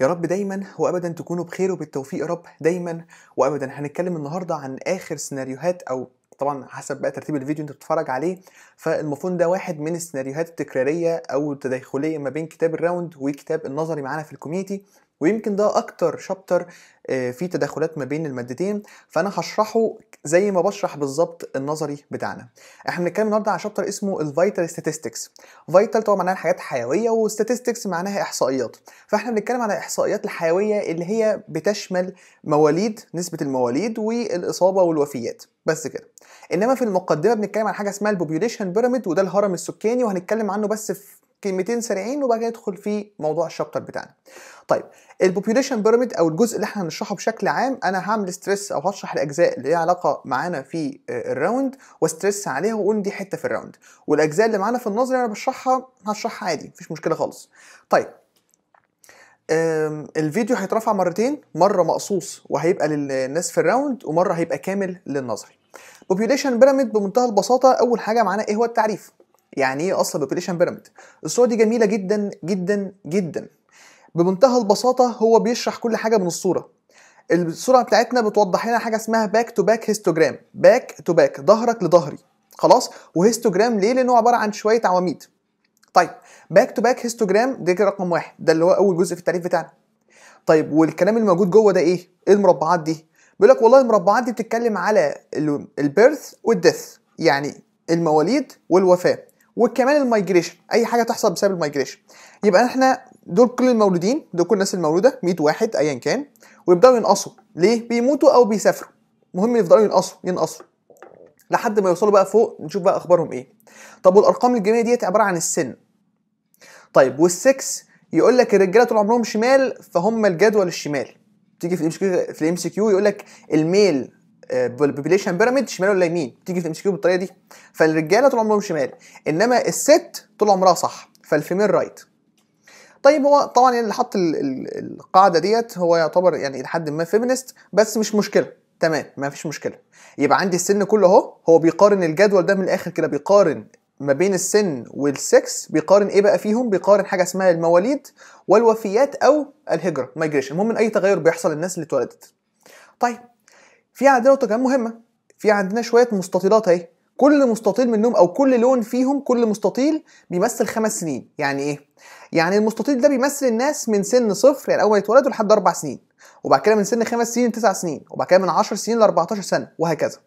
يا رب دايما وابدا تكونوا بخير وبالتوفيق يا رب دايما وابدا هنتكلم النهارده عن اخر سيناريوهات او طبعا حسب بقى ترتيب الفيديو انت بتتفرج عليه فالمفهوم ده واحد من السيناريوهات التكراريه او التداخليه ما بين كتاب الراوند وكتاب النظري معانا في الكوميتي ويمكن ده اكتر شابتر آه، فيه تداخلات ما بين المادتين فانا هشرحه زي ما بشرح بالظبط النظري بتاعنا احنا بنتكلم النهارده على شابتر اسمه الفايتال ستاتستكس فايتال طبعا معناها الحاجات حيويه وستاتستكس معناها احصائيات فاحنا بنتكلم على الاحصائيات الحيويه اللي هي بتشمل مواليد نسبه المواليد والاصابه والوفيات بس كده انما في المقدمه بنتكلم عن حاجه اسمها البوبيوليشن بيراميد وده الهرم السكاني وهنتكلم عنه بس في كلمتين سريعين وبعد كده ندخل في موضوع الشابتر بتاعنا طيب البوبيوليشن بيراميد او الجزء اللي احنا هنشرحه بشكل عام انا هعمل ستريس او هشرح الاجزاء اللي ليها علاقه معانا في آه، الراوند واستريس عليها واقول دي حته في الراوند والاجزاء اللي معانا في النظري انا بشرحها هشرحها عادي مفيش مشكله خالص طيب الفيديو هيترفع مرتين مره مقصوص وهيبقى للناس في الراوند ومره هيبقى كامل للنظري بوبيوليشن بيراميد بمنتهى البساطه اول حاجه معانا ايه هو التعريف يعني ايه اصلا بوبيليشن بيراميد الصوره دي جميله جدا جدا جدا بمنتهى البساطه هو بيشرح كل حاجه من الصوره الصوره بتاعتنا بتوضح لنا حاجه اسمها باك تو باك هيستوجرام باك تو باك ظهرك لظهري خلاص وهيستوجرام ليه لانه عباره عن شويه عواميد طيب باك تو باك هيستوجرام ده رقم واحد ده اللي هو اول جزء في التعريف بتاعنا طيب والكلام الموجود جوه ده ايه ايه المربعات دي بيقول لك والله المربعات دي بتتكلم على البيرث والديث يعني المواليد والوفاه وكمان المايجريشن اي حاجه تحصل بسبب المايجريشن يبقى احنا دول كل المولودين دول كل الناس المولوده 100 واحد ايا كان ويبداوا ينقصوا ليه بيموتوا او بيسافروا المهم يفضلوا ينقصوا ينقصوا لحد ما يوصلوا بقى فوق نشوف بقى اخبارهم ايه طب والارقام الجميله ديت عباره عن السن طيب والسكس يقول لك الرجاله طول عمرهم شمال فهم الجدول الشمال تيجي في الام سي كيو يقول لك الميل بالبوبيليشن آه، بيراميد شمال ولا يمين تيجي في الام كيو بالطريقه دي فالرجاله طول عمرهم شمال انما الست طول عمرها صح فالفيميل رايت طيب هو طبعا يعني اللي حط القاعده ديت هو يعتبر يعني لحد ما فيمينست بس مش مشكله تمام ما فيش مشكله يبقى عندي السن كله اهو هو بيقارن الجدول ده من الاخر كده بيقارن ما بين السن والسكس بيقارن ايه بقى فيهم بيقارن حاجه اسمها المواليد والوفيات او الهجره مايجريشن المهم اي تغير بيحصل للناس اللي اتولدت طيب في عندنا نقطه كمان مهمه في عندنا شويه مستطيلات اهي كل مستطيل منهم او كل لون فيهم كل مستطيل بيمثل خمس سنين يعني ايه يعني المستطيل ده بيمثل الناس من سن صفر يعني اول ما يتولدوا لحد اربع سنين وبعد كده من سن خمس سنين لتسع سنين وبعد كده من 10 سنين ل 14 سنه وهكذا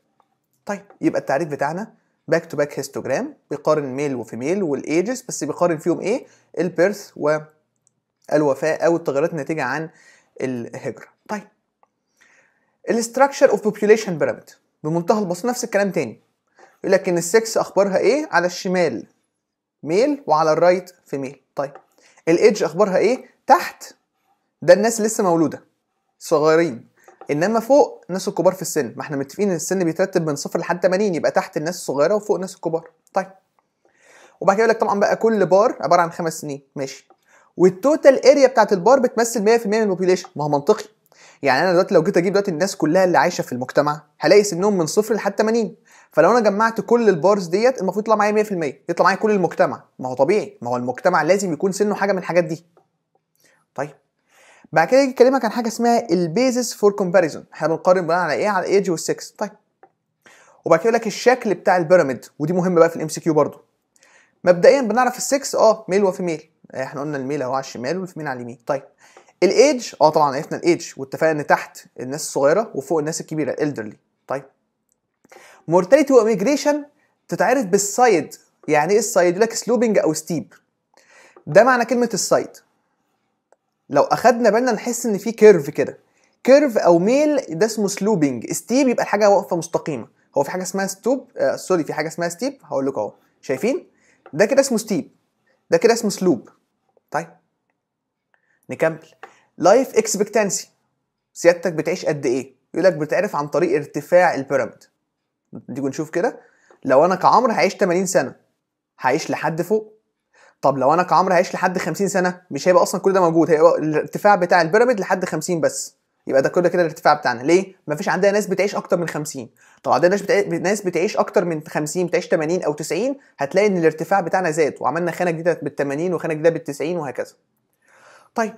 طيب يبقى التعريف بتاعنا باك تو باك هيستوجرام بيقارن ميل وفيميل والايجز بس بيقارن فيهم ايه البيرث والوفاه او التغيرات الناتجه عن الهجره طيب الاستراكشر اوف بوبيوليشن بيراميد بمنتهى البساطه نفس الكلام تاني يقول لك ان السكس اخبارها ايه على الشمال ميل وعلى الرايت فيميل طيب الايدج اخبارها ايه تحت ده الناس لسه مولوده صغيرين انما فوق الناس الكبار في السن ما احنا متفقين ان السن بيترتب من صفر لحد 80 يبقى تحت الناس الصغيره وفوق الناس الكبار طيب وبعد كده يقول لك طبعا بقى كل بار عباره عن خمس سنين ماشي والتوتال اريا بتاعت البار بتمثل 100% من البوبيوليشن ما هو منطقي يعني انا دلوقتي لو جيت اجيب دلوقتي الناس كلها اللي عايشه في المجتمع هلاقي سنهم من صفر لحد 80 فلو انا جمعت كل البارز ديت المفروض يطلع معايا 100% يطلع معايا كل المجتمع ما هو طبيعي ما هو المجتمع لازم يكون سنه حاجه من الحاجات دي طيب بعد كده يجي يكلمك عن حاجه اسمها البيزس فور كومباريزون احنا بنقارن بناء على ايه على الايدج والسكس طيب وبعد كده يقول لك الشكل بتاع البيراميد ودي مهمه بقى في الام سي كيو برضه مبدئيا بنعرف السكس اه ميل وفي ميل احنا قلنا الميل اهو على الشمال والفيميل على اليمين طيب الايدج اه طبعا عرفنا الايدج واتفقنا ان تحت الناس الصغيره وفوق الناس الكبيره الالدرلي طيب مورتاليتي واميجريشن تتعرف بالسايد يعني ايه السايد يقول لك سلوبنج او ستيب ده معنى كلمه السايد لو اخدنا بالنا نحس ان في كيرف كده كيرف او ميل ده اسمه سلوبنج ستيب يبقى الحاجه واقفه مستقيمه هو في حاجه اسمها ستوب آه سوري في حاجه اسمها ستيب هقول لكم اهو شايفين ده كده اسمه ستيب ده كده اسمه سلوب طيب نكمل لايف اكسبكتنسي سيادتك بتعيش قد ايه يقول لك بتعرف عن طريق ارتفاع البيراميد نيجي نشوف كده لو انا كعمر هعيش 80 سنه هعيش لحد فوق طب لو انا كعمر هعيش لحد 50 سنه مش هيبقى اصلا كل ده موجود هيبقى الارتفاع بتاع البيراميد لحد 50 بس يبقى ده كل كده الارتفاع بتاعنا ليه مفيش عندنا ناس بتعيش اكتر من 50 طب عندنا ناس بتعيش ناس بتعيش اكتر من 50 بتعيش 80 او 90 هتلاقي ان الارتفاع بتاعنا زاد وعملنا خانه جديده بال80 وخانه جديده بال90 وهكذا طيب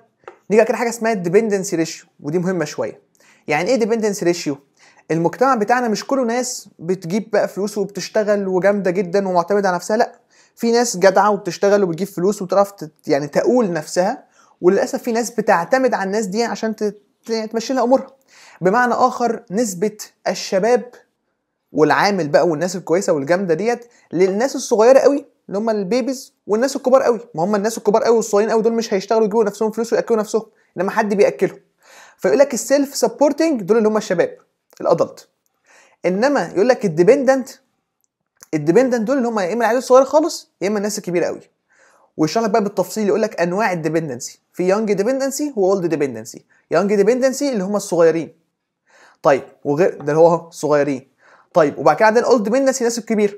نيجي كده حاجه اسمها الديبندنسي ريشيو ودي مهمه شويه يعني ايه ديبندنسي ريشيو المجتمع بتاعنا مش كله ناس بتجيب بقى فلوس وبتشتغل وجامده جدا ومعتمده على نفسها لا في ناس جدعه وبتشتغل وبتجيب فلوس وتعرف يعني تقول نفسها وللاسف في ناس بتعتمد على الناس دي عشان تمشي لها امورها بمعنى اخر نسبه الشباب والعامل بقى والناس الكويسه والجامده ديت للناس الصغيره قوي اللي هم البيبيز والناس الكبار قوي ما هم الناس الكبار قوي والصغيرين قوي دول مش هيشتغلوا يجيبوا نفسهم فلوس وياكلوا نفسهم انما حد بياكلهم فيقول لك السيلف سبورتنج دول اللي هم الشباب الادلت انما يقول لك الديبندنت الديبندنت دول اللي هم يا اما العيال الصغيره خالص يا اما الناس الكبيره قوي ويشرح لك بقى بالتفصيل يقول لك انواع الديبندنسي في يونج ديبندنسي واولد ديبندنسي يونج ديبندنسي اللي هم الصغيرين طيب وغير ده اللي هو الصغيرين طيب وبعد كده عندنا الاولد ديبندنسي الناس الكبيره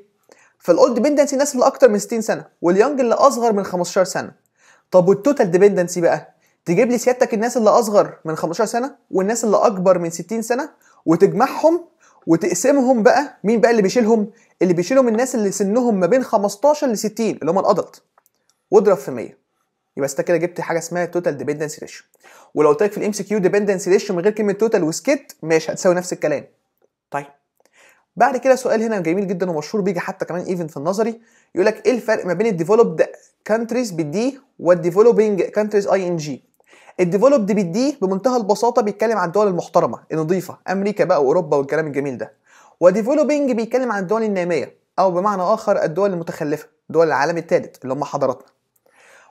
فالاولد ديبندنسي ناس اللي اكتر من 60 سنه واليانج اللي اصغر من 15 سنه طب والتوتال ديبندنسي بقى تجيب لي سيادتك الناس اللي اصغر من 15 سنه والناس اللي اكبر من 60 سنه وتجمعهم وتقسمهم بقى مين بقى اللي بيشيلهم اللي بيشيلهم الناس اللي سنهم ما بين 15 ل 60 اللي هم الادلت واضرب في 100 يبقى انت كده جبت حاجه اسمها توتال ديبندنسي ريشيو ولو قلت لك في الام سي كيو ديبندنسي ريشيو من غير كلمه توتال وسكيت ماشي هتساوي نفس الكلام طيب بعد كده سؤال هنا جميل جدا ومشهور بيجي حتى كمان ايفن في النظري يقول لك ايه الفرق ما بين الديفلوبد كانتريز بالدي والديفلوبينج كانتريز اي ان جي الديفلوبد بالدي بمنتهى البساطه بيتكلم عن الدول المحترمه النظيفه امريكا بقى واوروبا والكلام الجميل ده وديفلوبينج بيتكلم عن الدول الناميه او بمعنى اخر الدول المتخلفه دول العالم الثالث اللي هم حضاراتنا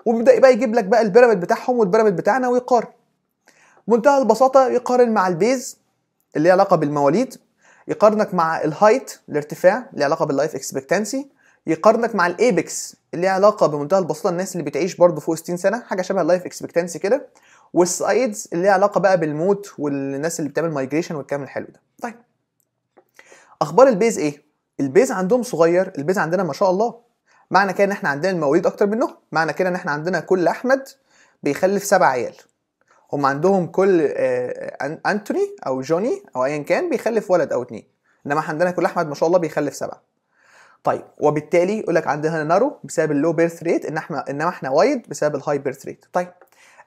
وبيبدا بقى يجيب لك بقى البيراميد بتاعهم والبيراميد بتاعنا ويقارن منتهى البساطه يقارن مع البيز اللي هي علاقه بالمواليد يقارنك مع الهايت الارتفاع اللي علاقه باللايف اكسبكتنسي يقارنك مع الايبكس اللي علاقه بمنتهى البساطه الناس اللي بتعيش برضه فوق 60 سنه حاجه شبه اللايف اكسبكتنسي كده والسايدز اللي هي علاقه بقى بالموت والناس اللي بتعمل مايجريشن والكلام الحلو ده طيب اخبار البيز ايه البيز عندهم صغير البيز عندنا ما شاء الله معنى كده ان احنا عندنا المواليد اكتر منهم معنى كده ان احنا عندنا كل احمد بيخلف سبع عيال هم عندهم كل آه، آه، انتوني او جوني او ايا كان بيخلف ولد او اتنين انما عندنا كل احمد ما شاء الله بيخلف سبعه طيب وبالتالي يقول لك عندنا نارو بسبب اللو بيرث ريت ان احنا انما احنا وايد بسبب الهاي بيرث ريت طيب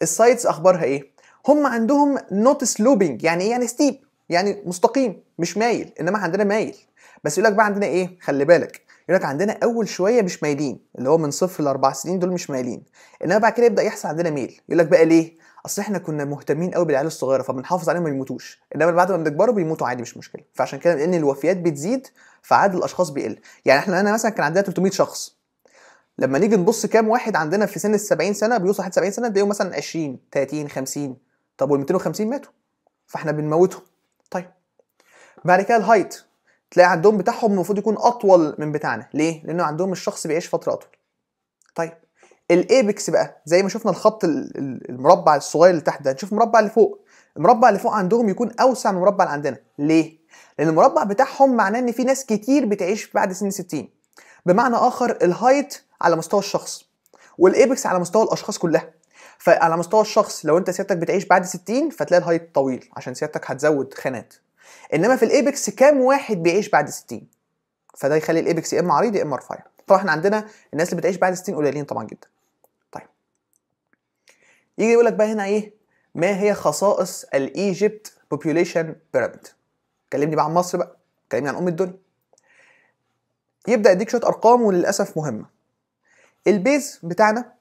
السايتس اخبارها ايه هم عندهم نوت سلوبينج يعني ايه يعني ستيب يعني مستقيم مش مايل انما عندنا مايل بس يقول لك بقى عندنا ايه خلي بالك يقول لك عندنا اول شويه مش مايلين اللي هو من صفر لاربع سنين دول مش مايلين انما بعد كده يبدا يحصل عندنا ميل يقول لك بقى ليه اصل احنا كنا مهتمين قوي بالعيال الصغيره فبنحافظ عليهم ما يموتوش انما بعد ما بيكبروا بيموتوا عادي مش مشكله فعشان كده لان الوفيات بتزيد فعدد الاشخاص بيقل يعني احنا انا مثلا كان عندنا 300 شخص لما نيجي نبص كام واحد عندنا في سن ال 70 سنه بيوصل لحد 70 سنه تلاقيهم مثلا 20 30 50 طب وال 250 ماتوا فاحنا بنموتهم طيب بعد كده الهايت تلاقي عندهم بتاعهم المفروض يكون اطول من بتاعنا ليه لانه عندهم الشخص بيعيش فتره اطول طيب الايبكس بقى زي ما شفنا الخط المربع الصغير اللي تحت ده نشوف المربع اللي فوق المربع اللي فوق عندهم يكون اوسع من المربع اللي عندنا ليه لان المربع بتاعهم معناه ان في ناس كتير بتعيش بعد سن 60 بمعنى اخر الهايت على مستوى الشخص والايبكس على مستوى الاشخاص كلها فعلى مستوى الشخص لو انت سيادتك بتعيش بعد 60 فتلاقي الهايت طويل عشان سيادتك هتزود خانات انما في الايبكس كام واحد بيعيش بعد 60 فده يخلي الايبكس يا اما عريض يا اما رفيع طبعا احنا عندنا الناس اللي بتعيش بعد 60 قليلين طبعا جدا يجي يقول لك بقى هنا ايه ما هي خصائص الايجيبت بوبيوليشن بيراميد كلمني بقى عن مصر بقى كلمني عن ام الدنيا يبدا يديك شويه ارقام وللاسف مهمه البيز بتاعنا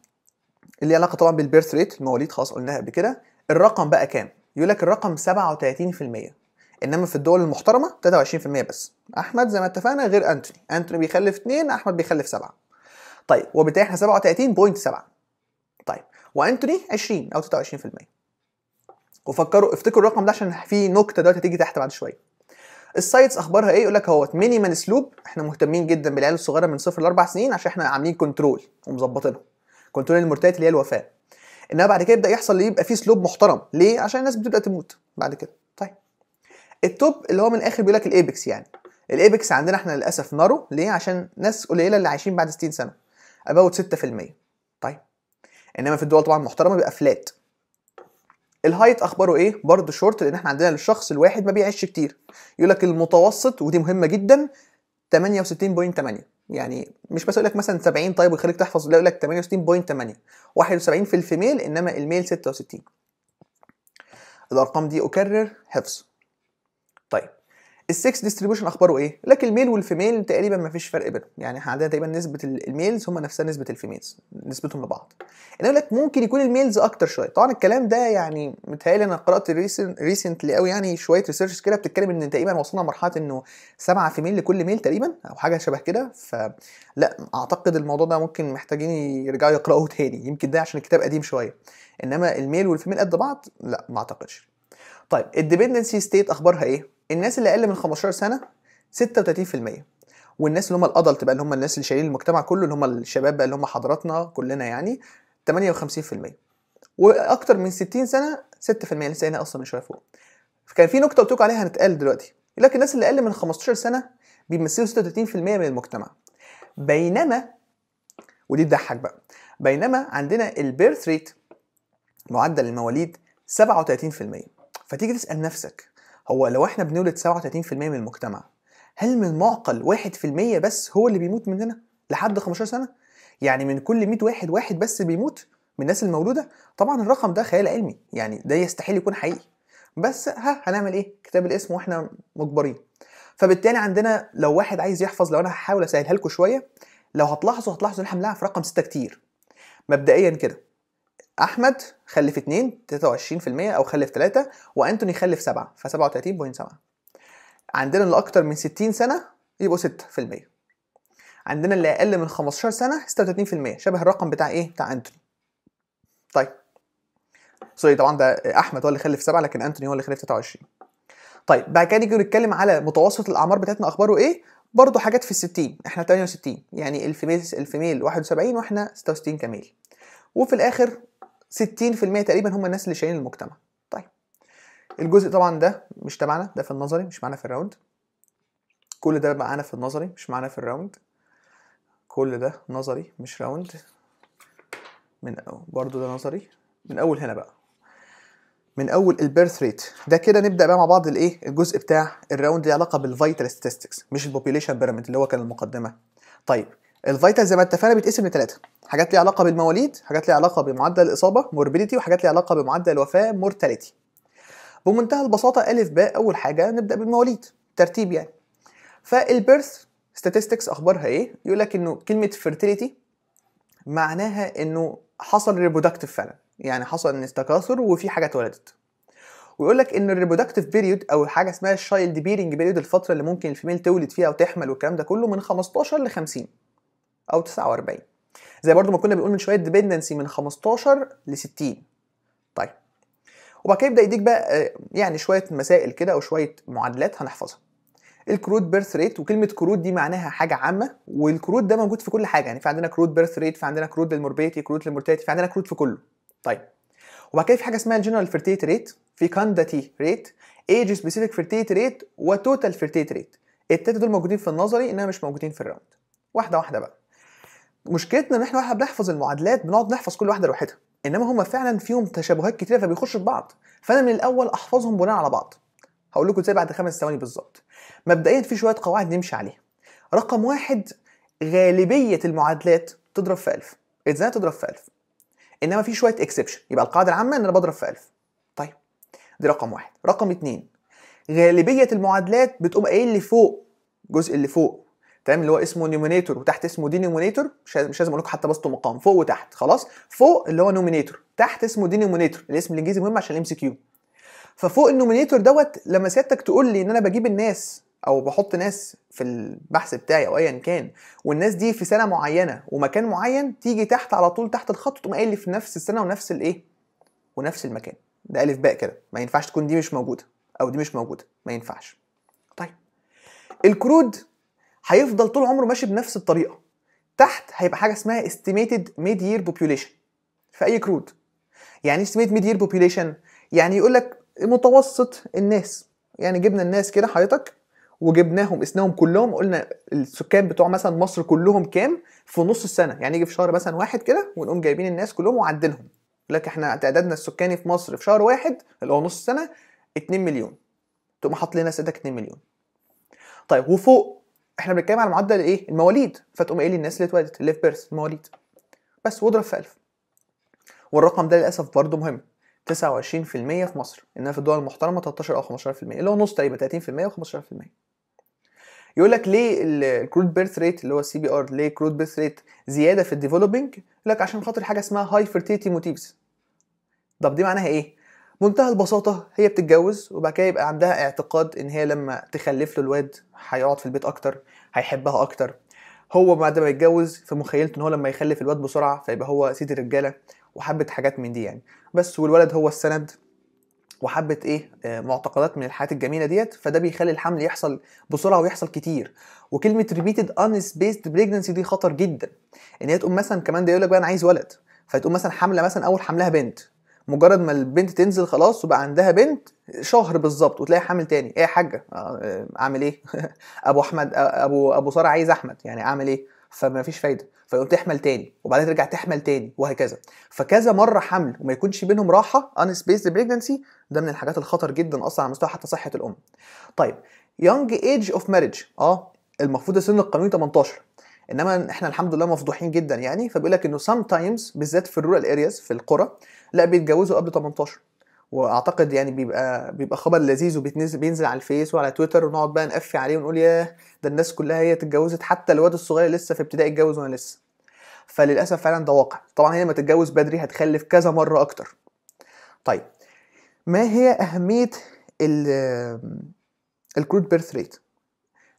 اللي علاقه طبعا بالبيرث ريت المواليد خلاص قلناها قبل كده الرقم بقى كام يقول لك الرقم 37% انما في الدول المحترمه 23% بس احمد زي ما اتفقنا غير انتوني انتوني بيخلف 2 احمد بيخلف 7 طيب وبالتالي احنا 37.7 وانتوني 20 او 23% وفكروا افتكروا الرقم ده عشان في نكته دلوقتي هتيجي تحت بعد شويه السايتس اخبارها ايه يقول لك اهوت مينيمال سلوب احنا مهتمين جدا بالعيال الصغيره من صفر لاربع سنين عشان احنا عاملين كنترول ومظبطينها كنترول المورتاليتي اللي هي الوفاه انما بعد كده يبدا يحصل يبقى في سلوب محترم ليه عشان الناس بتبدا تموت بعد كده طيب التوب اللي هو من الاخر بيقول لك الايبكس يعني الايبكس عندنا احنا للاسف نارو ليه عشان ناس قليله اللي عايشين بعد 60 سنه اباوت 6% انما في الدول طبعا المحترمه بيبقى فلات الهايت اخباره ايه برضه شورت لان احنا عندنا الشخص الواحد ما بيعيش كتير يقول لك المتوسط ودي مهمه جدا 68.8 يعني مش بس اقول لك مثلا 70 طيب ويخليك تحفظ لا يقول لك 68.8 71 في الفيميل انما الميل 66 الارقام دي اكرر حفظ طيب السكس ديستريبيوشن اخباره ايه؟ لكن الميل والفيميل تقريبا ما فيش فرق بينهم، يعني احنا عندنا تقريبا نسبه الميلز هم نفسها نسبه الفيميلز، نسبتهم لبعض. انا لك ممكن يكون الميلز اكتر شويه، طبعا الكلام ده يعني متهيألي انا قرات ريسنتلي قوي يعني شويه ريسيرش كده بتتكلم ان تقريبا وصلنا لمرحله انه سبعه فيميل لكل ميل تقريبا او حاجه شبه كده، فلا اعتقد الموضوع ده ممكن محتاجين يرجعوا يقراوه تاني، يمكن ده عشان الكتاب قديم شويه. انما الميل والفيميل قد بعض؟ لا ما اعتقدش. طيب الديبندنسي ستيت اخبارها ايه؟ الناس اللي اقل من 15 سنه 36% والناس اللي هم الادلت بقى اللي هم الناس اللي شايلين المجتمع كله اللي هم الشباب بقى اللي هم حضراتنا كلنا يعني 58% واكتر من 60 سنه 6% لسه هنا اصلا من شويه فوق فكان في نقطه قلت لكم عليها هنتقال دلوقتي يقول لك الناس اللي اقل من 15 سنه بيمثلوا 36% من المجتمع بينما ودي تضحك بقى بينما عندنا البيرث ريت معدل المواليد 37% فتيجي تسال نفسك هو لو احنا بنولد 37% من المجتمع هل من معقل 1% بس هو اللي بيموت مننا لحد 15 سنه يعني من كل 100 واحد واحد بس بيموت من الناس المولوده طبعا الرقم ده خيال علمي يعني ده يستحيل يكون حقيقي بس ها هنعمل ايه كتاب الاسم واحنا مجبرين فبالتالي عندنا لو واحد عايز يحفظ لو انا هحاول اسهلها لكم شويه لو هتلاحظوا هتلاحظوا ان احنا في رقم 6 كتير مبدئيا كده احمد خلف 2 23% او خلف 3 وانتوني خلف 7 ف 37.7 عندنا اللي اكتر من 60 سنه يبقوا 6% عندنا اللي اقل من 15 سنه 36% شبه الرقم بتاع ايه بتاع انتوني طيب سوري طبعا ده احمد هو اللي خلف 7 لكن انتوني هو اللي خلف 23 طيب بعد كده نيجي نتكلم على متوسط الاعمار بتاعتنا اخباره ايه برضه حاجات في ال 60 احنا 68 يعني الفيميل الفيميل 71 واحنا 66 كميل وفي الاخر 60% تقريبا هم الناس اللي شايلين المجتمع طيب الجزء طبعا ده مش تبعنا ده في النظري مش معانا في الراوند كل ده معانا في النظري مش معانا في الراوند كل ده نظري مش راوند من برضو ده نظري من اول هنا بقى من اول البيرث ريت ده كده نبدا بقى مع بعض الايه الجزء بتاع الراوند ليه علاقه بالفيتال ستاتستكس مش البوبيليشن بيراميد اللي هو كان المقدمه طيب الفيتال زي ما اتفقنا بيتقسم لثلاثه حاجات ليها علاقه بالمواليد حاجات ليها علاقه بمعدل الاصابه موربيديتي وحاجات ليها علاقه بمعدل الوفاه مورتاليتي بمنتهى البساطه الف باء اول حاجه نبدا بالمواليد ترتيب يعني فالبيرث statistics اخبارها ايه يقول لك انه كلمه فيرتيليتي معناها انه حصل ريبرودكتيف فعلا يعني حصل ان تكاثر وفي حاجه اتولدت ويقول لك ان الريبرودكتيف بيريود او حاجه اسمها الشايلد بيرنج بيريود الفتره اللي ممكن الفيميل تولد فيها وتحمل والكلام ده كله من 15 ل 50 او 49 زي برضو ما كنا بنقول من شويه ديبندنسي من 15 ل 60 طيب وبعد كده يبدا يديك بقى آه، يعني شويه مسائل كده او شويه معادلات هنحفظها الكرود بيرث ريت وكلمه كرود دي معناها حاجه عامه والكرود ده موجود في كل حاجه يعني في عندنا كرود بيرث ريت في عندنا كرود للمربيتي كرود للمورتاتي في عندنا كرود في كله طيب وبعد كده في حاجه اسمها الجنرال فيرتيت ريت في كانداتي ريت ايج سبيسيفيك فيرتيت ريت وتوتال فيرتيت ريت التلاته دول موجودين في النظري انما مش موجودين في الراوند واحده واحده بقى مشكلتنا ان احنا واحنا بنحفظ المعادلات بنقعد نحفظ كل واحده لوحدها انما هما فعلا فيهم تشابهات كتيره فبيخشوا في بعض فانا من الاول احفظهم بناء على بعض هقول لكم ازاي بعد خمس ثواني بالظبط مبدئيا في شويه قواعد نمشي عليها رقم واحد غالبيه المعادلات تضرب في 1000 ازاي تضرب في 1000 انما في شويه اكسبشن يبقى القاعده العامه ان انا بضرب في 1000 طيب دي رقم واحد رقم اتنين غالبيه المعادلات بتقوم قايل لي فوق الجزء اللي فوق تمام اللي هو اسمه نيومينيتور وتحت اسمه دي نيومينيتور مش لازم اقول لكم حتى بسط مقام فوق وتحت خلاص فوق اللي هو نومينيتور تحت اسمه دي الاسم الانجليزي مهم عشان الام سي كيو ففوق النومينيتور دوت لما سيادتك تقول لي ان انا بجيب الناس او بحط ناس في البحث بتاعي او ايا كان والناس دي في سنه معينه ومكان معين تيجي تحت على طول تحت الخط تقوم قايل لي في نفس السنه ونفس الايه ونفس المكان ده الف باء كده ما ينفعش تكون دي مش موجوده او دي مش موجوده ما ينفعش طيب الكرود هيفضل طول عمره ماشي بنفس الطريقه تحت هيبقى حاجه اسمها estimated mid year population في اي كرود يعني استيميت mid year population يعني يقول لك متوسط الناس يعني جبنا الناس كده حضرتك وجبناهم قسناهم كلهم قلنا السكان بتوع مثلا مصر كلهم كام في نص السنه يعني يجي في شهر مثلا واحد كده ونقوم جايبين الناس كلهم وعدلهم يقول لك احنا تعدادنا السكاني في مصر في شهر واحد اللي هو نص السنه 2 مليون تقوم حاط لنا سيادتك 2 مليون طيب وفوق احنا بنتكلم على معدل ايه المواليد فتقوم قايل الناس اللي اتولدت اللي في بيرث المواليد بس واضرب في 1000 والرقم ده للاسف برضه مهم 29% في مصر انما في الدول المحترمه 13 او 15% اللي هو نص تقريبا 30% و15% يقول لك ليه الكرود بيرث ريت اللي هو السي بي ار ليه الكرود بيرث ريت زياده في الديفلوبينج يقول لك عشان خاطر حاجه اسمها هاي فيرتيتي موتيفز طب دي معناها ايه منتهى البساطه هي بتتجوز وبعد كده يبقى عندها اعتقاد ان هي لما تخلف له الواد هيقعد في البيت اكتر هيحبها اكتر هو بعد ما يتجوز في مخيلته ان هو لما يخلف الواد بسرعه فيبقى هو سيد الرجاله وحبه حاجات من دي يعني بس والولد هو السند وحبه ايه آه، معتقدات من الحياه الجميله ديت فده بيخلي الحمل يحصل بسرعه ويحصل كتير وكلمه ريبيتد ان سبيسد بريجنسي دي خطر جدا ان هي تقوم مثلا كمان ده يقول لك بقى انا عايز ولد فتقوم مثلا حامله مثلا اول حملها بنت مجرد ما البنت تنزل خلاص وبقى عندها بنت شهر بالظبط وتلاقي حامل تاني ايه يا حاجه آه، آه، اعمل ايه ابو احمد آه، ابو ابو ساره عايز احمد يعني اعمل ايه فما فيش فايده فيقوم تحمل تاني وبعدين ترجع تحمل تاني وهكذا فكذا مره حمل وما يكونش بينهم راحه ان سبيس بريجنسي ده من الحاجات الخطر جدا اصلا على مستوى حتى صحه الام طيب يونج ايج اوف ماريج اه المفروض السن القانوني 18 انما احنا الحمد لله مفضوحين جدا يعني فبيقول لك انه سام تايمز بالذات في الرورال ارياز في القرى لا بيتجوزوا قبل 18 واعتقد يعني بيبقى بيبقى خبر لذيذ وبينزل بينزل على الفيس وعلى تويتر ونقعد بقى نقفي عليه ونقول ياه ده الناس كلها هي اتجوزت حتى الواد الصغير لسه في ابتدائي اتجوز وانا لسه فللاسف فعلا ده واقع طبعا هي لما تتجوز بدري هتخلف كذا مره اكتر طيب ما هي اهميه الكروت بيرث ريت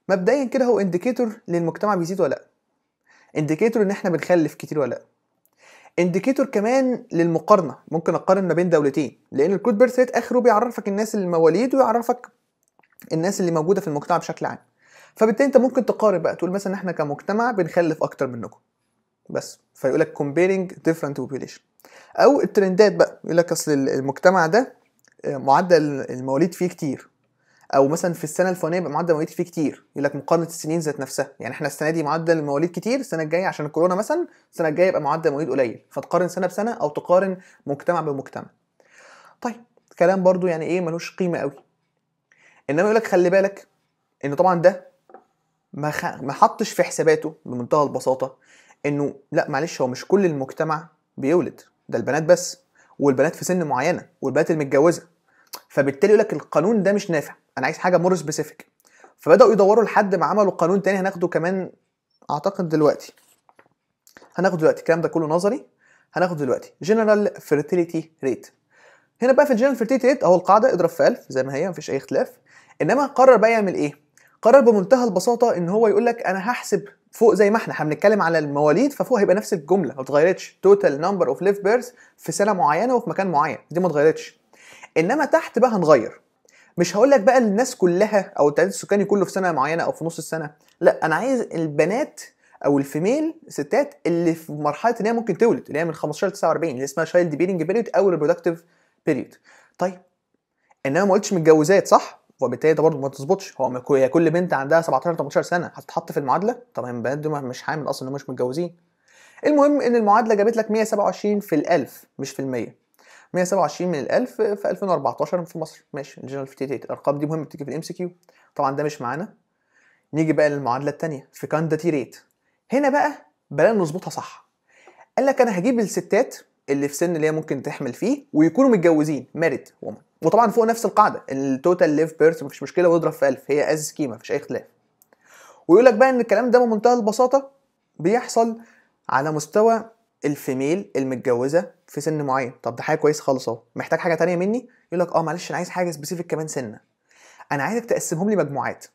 مبدئيا كده هو انديكيتور للمجتمع بيزيد ولا لا انديكيتور ان احنا بنخلف كتير ولا لا انديكيتور كمان للمقارنه ممكن اقارن ما بين دولتين لان الكود بيرث ريت اخره بيعرفك الناس اللي مواليد ويعرفك الناس اللي موجوده في المجتمع بشكل عام فبالتالي انت ممكن تقارن بقى تقول مثلا احنا كمجتمع بنخلف اكتر منكم بس فيقول لك كومبيرنج ديفرنت بوبيوليشن او الترندات بقى يقول لك اصل المجتمع ده آه، معدل المواليد فيه كتير او مثلا في السنه الفلانيه يبقى معدل المواليد فيه كتير يقول لك مقارنه السنين ذات نفسها يعني احنا السنه دي معدل المواليد كتير السنه الجايه عشان الكورونا مثلا السنه الجايه يبقى معدل المواليد قليل فتقارن سنه بسنه او تقارن مجتمع بمجتمع طيب كلام برضو يعني ايه ملوش قيمه قوي انما يقول لك خلي بالك ان طبعا ده ما خ... ما حطش في حساباته بمنتهى البساطه انه لا معلش هو مش كل المجتمع بيولد ده البنات بس والبنات في سن معينه والبنات المتجوزه فبالتالي يقول لك القانون ده مش نافع انا عايز حاجه مور سبيسيفيك فبداوا يدوروا لحد ما عملوا قانون تاني هناخده كمان اعتقد دلوقتي هناخد دلوقتي الكلام ده كله نظري هناخد دلوقتي جنرال فيرتيليتي ريت هنا بقى في الجنرال فيرتيليتي ريت اهو القاعده اضرب في 1000 زي ما هي مفيش اي اختلاف انما قرر بقى يعمل ايه قرر بمنتهى البساطه ان هو يقول لك انا هحسب فوق زي ما احنا بنتكلم على المواليد ففوق هيبقى نفس الجمله ما اتغيرتش توتال نمبر اوف ليف بيرث في سنه معينه وفي مكان معين دي ما اتغيرتش انما تحت بقى هنغير مش هقول لك بقى الناس كلها او التعداد السكاني كله في سنه معينه او في نص السنه لا انا عايز البنات او الفيميل ستات اللي في مرحله ان هي ممكن تولد اللي هي من 15 ل 49 اللي اسمها شايلد بيرنج بيريود او ريبرودكتيف بيريود طيب انما ما قلتش متجوزات صح وبالتالي ده برضه ما تظبطش هو هي كل بنت عندها 17 18 سنه هتتحط في المعادله طب البنات دول مش حامل اصلا هم مش متجوزين المهم ان المعادله جابت لك 127 في ال 1000 مش في 100 127 من ال1000 في 2014 في مصر ماشي الجنرال 58 الارقام دي مهمه بتيجي في الام سي كيو طبعا ده مش معانا نيجي بقى للمعادله الثانيه فيكاندتي ريت هنا بقى بلانا نظبطها صح قال لك انا هجيب الستات اللي في سن اللي هي ممكن تحمل فيه ويكونوا متجوزين ماريد وومن وطبعا فوق نفس القاعده التوتال ليف بيرث مفيش مشكله واضرب في 1000 هي از سكيما مفيش اي اختلاف ويقول لك بقى ان الكلام ده بمنتهى البساطه بيحصل على مستوى الفيميل المتجوزه في سن معين طب ده حاجه كويسه خالص اهو محتاج حاجه تانية مني يقول لك اه معلش انا عايز حاجه سبيسيفيك كمان سنه انا عايزك تقسمهم لي مجموعات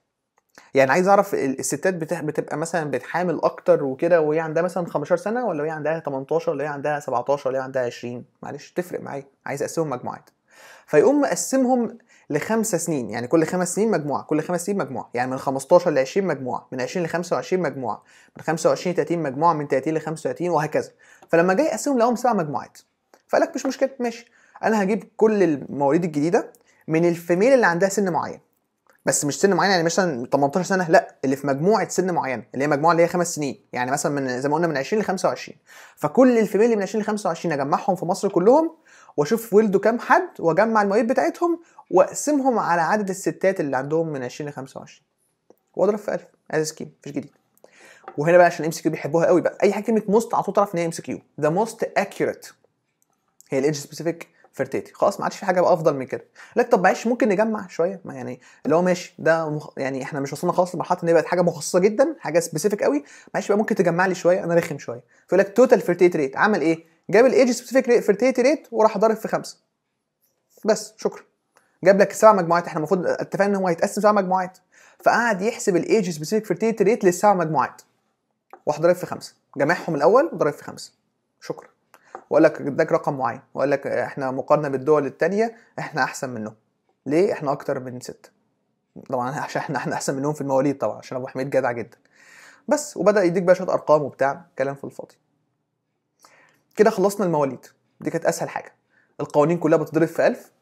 يعني عايز اعرف الستات بتبقى مثلا بتحامل اكتر وكده وهي عندها مثلا 15 سنه ولا وهي عندها 18 ولا هي عندها 17 ولا هي عندها 20 معلش تفرق معايا عايز اقسمهم مجموعات فيقوم مقسمهم لخمسة سنين يعني كل خمس سنين مجموعة كل خمس سنين مجموعة يعني من 15 ل 20 مجموعة من 20 ل 25 مجموعة من 25 ل 30 مجموعة من 30 ل 35 وهكذا فلما جاي يقسمهم لقاهم سبع مجموعات فقال لك مش مشكله ماشي انا هجيب كل المواليد الجديده من الفيميل اللي عندها سن معين بس مش سن معين يعني مثلا 18 سنه لا اللي في مجموعه سن معينه اللي هي مجموعه اللي هي خمس سنين يعني مثلا من زي ما قلنا من 20 ل 25 فكل الفيميل اللي من 20 ل 25 اجمعهم في مصر كلهم واشوف ولدوا كام حد واجمع المواليد بتاعتهم واقسمهم على عدد الستات اللي عندهم من 20 ل 25 واضرب في 1000 هذا سكيم مفيش جديد وهنا بقى عشان الام سي كيو بيحبوها قوي بقى اي حاجه كلمه موست على طول تعرف ان هي ام سي كيو ذا موست اكيوريت هي الايدج سبيسيفيك فرتيتي خلاص ما عادش في حاجه بقى افضل من كده لك طب معلش ممكن نجمع شويه ما يعني اللي هو ماشي ده مخ... يعني احنا مش وصلنا خلاص لمرحله ان هي بقت حاجه مخصصه جدا حاجه سبيسيفيك قوي معلش بقى ممكن تجمع لي شويه انا رخم شويه فيقول لك توتال فرتيتي ريت عمل ايه جاب الايدج سبيسيفيك فرتيتي ريت وراح ضارب في خمسه بس شكرا جاب لك السبع مجموعات احنا المفروض اتفقنا ان هو هيتقسم سبع مجموعات فقعد يحسب الايدج سبيسيفيك فيرتيتي ريت للسبع مجموعات واحد ضرب في خمسة جمعهم الاول وضرب في خمسة شكرا وقال لك اداك رقم معين وقال لك احنا مقارنه بالدول التانية احنا احسن منهم ليه احنا اكتر من ستة طبعا عشان احنا احنا احسن منهم في المواليد طبعا عشان ابو حميد جدع جدا بس وبدا يديك بقى شويه ارقام وبتاع كلام في الفاضي كده خلصنا المواليد دي كانت اسهل حاجه القوانين كلها بتضرب في 1000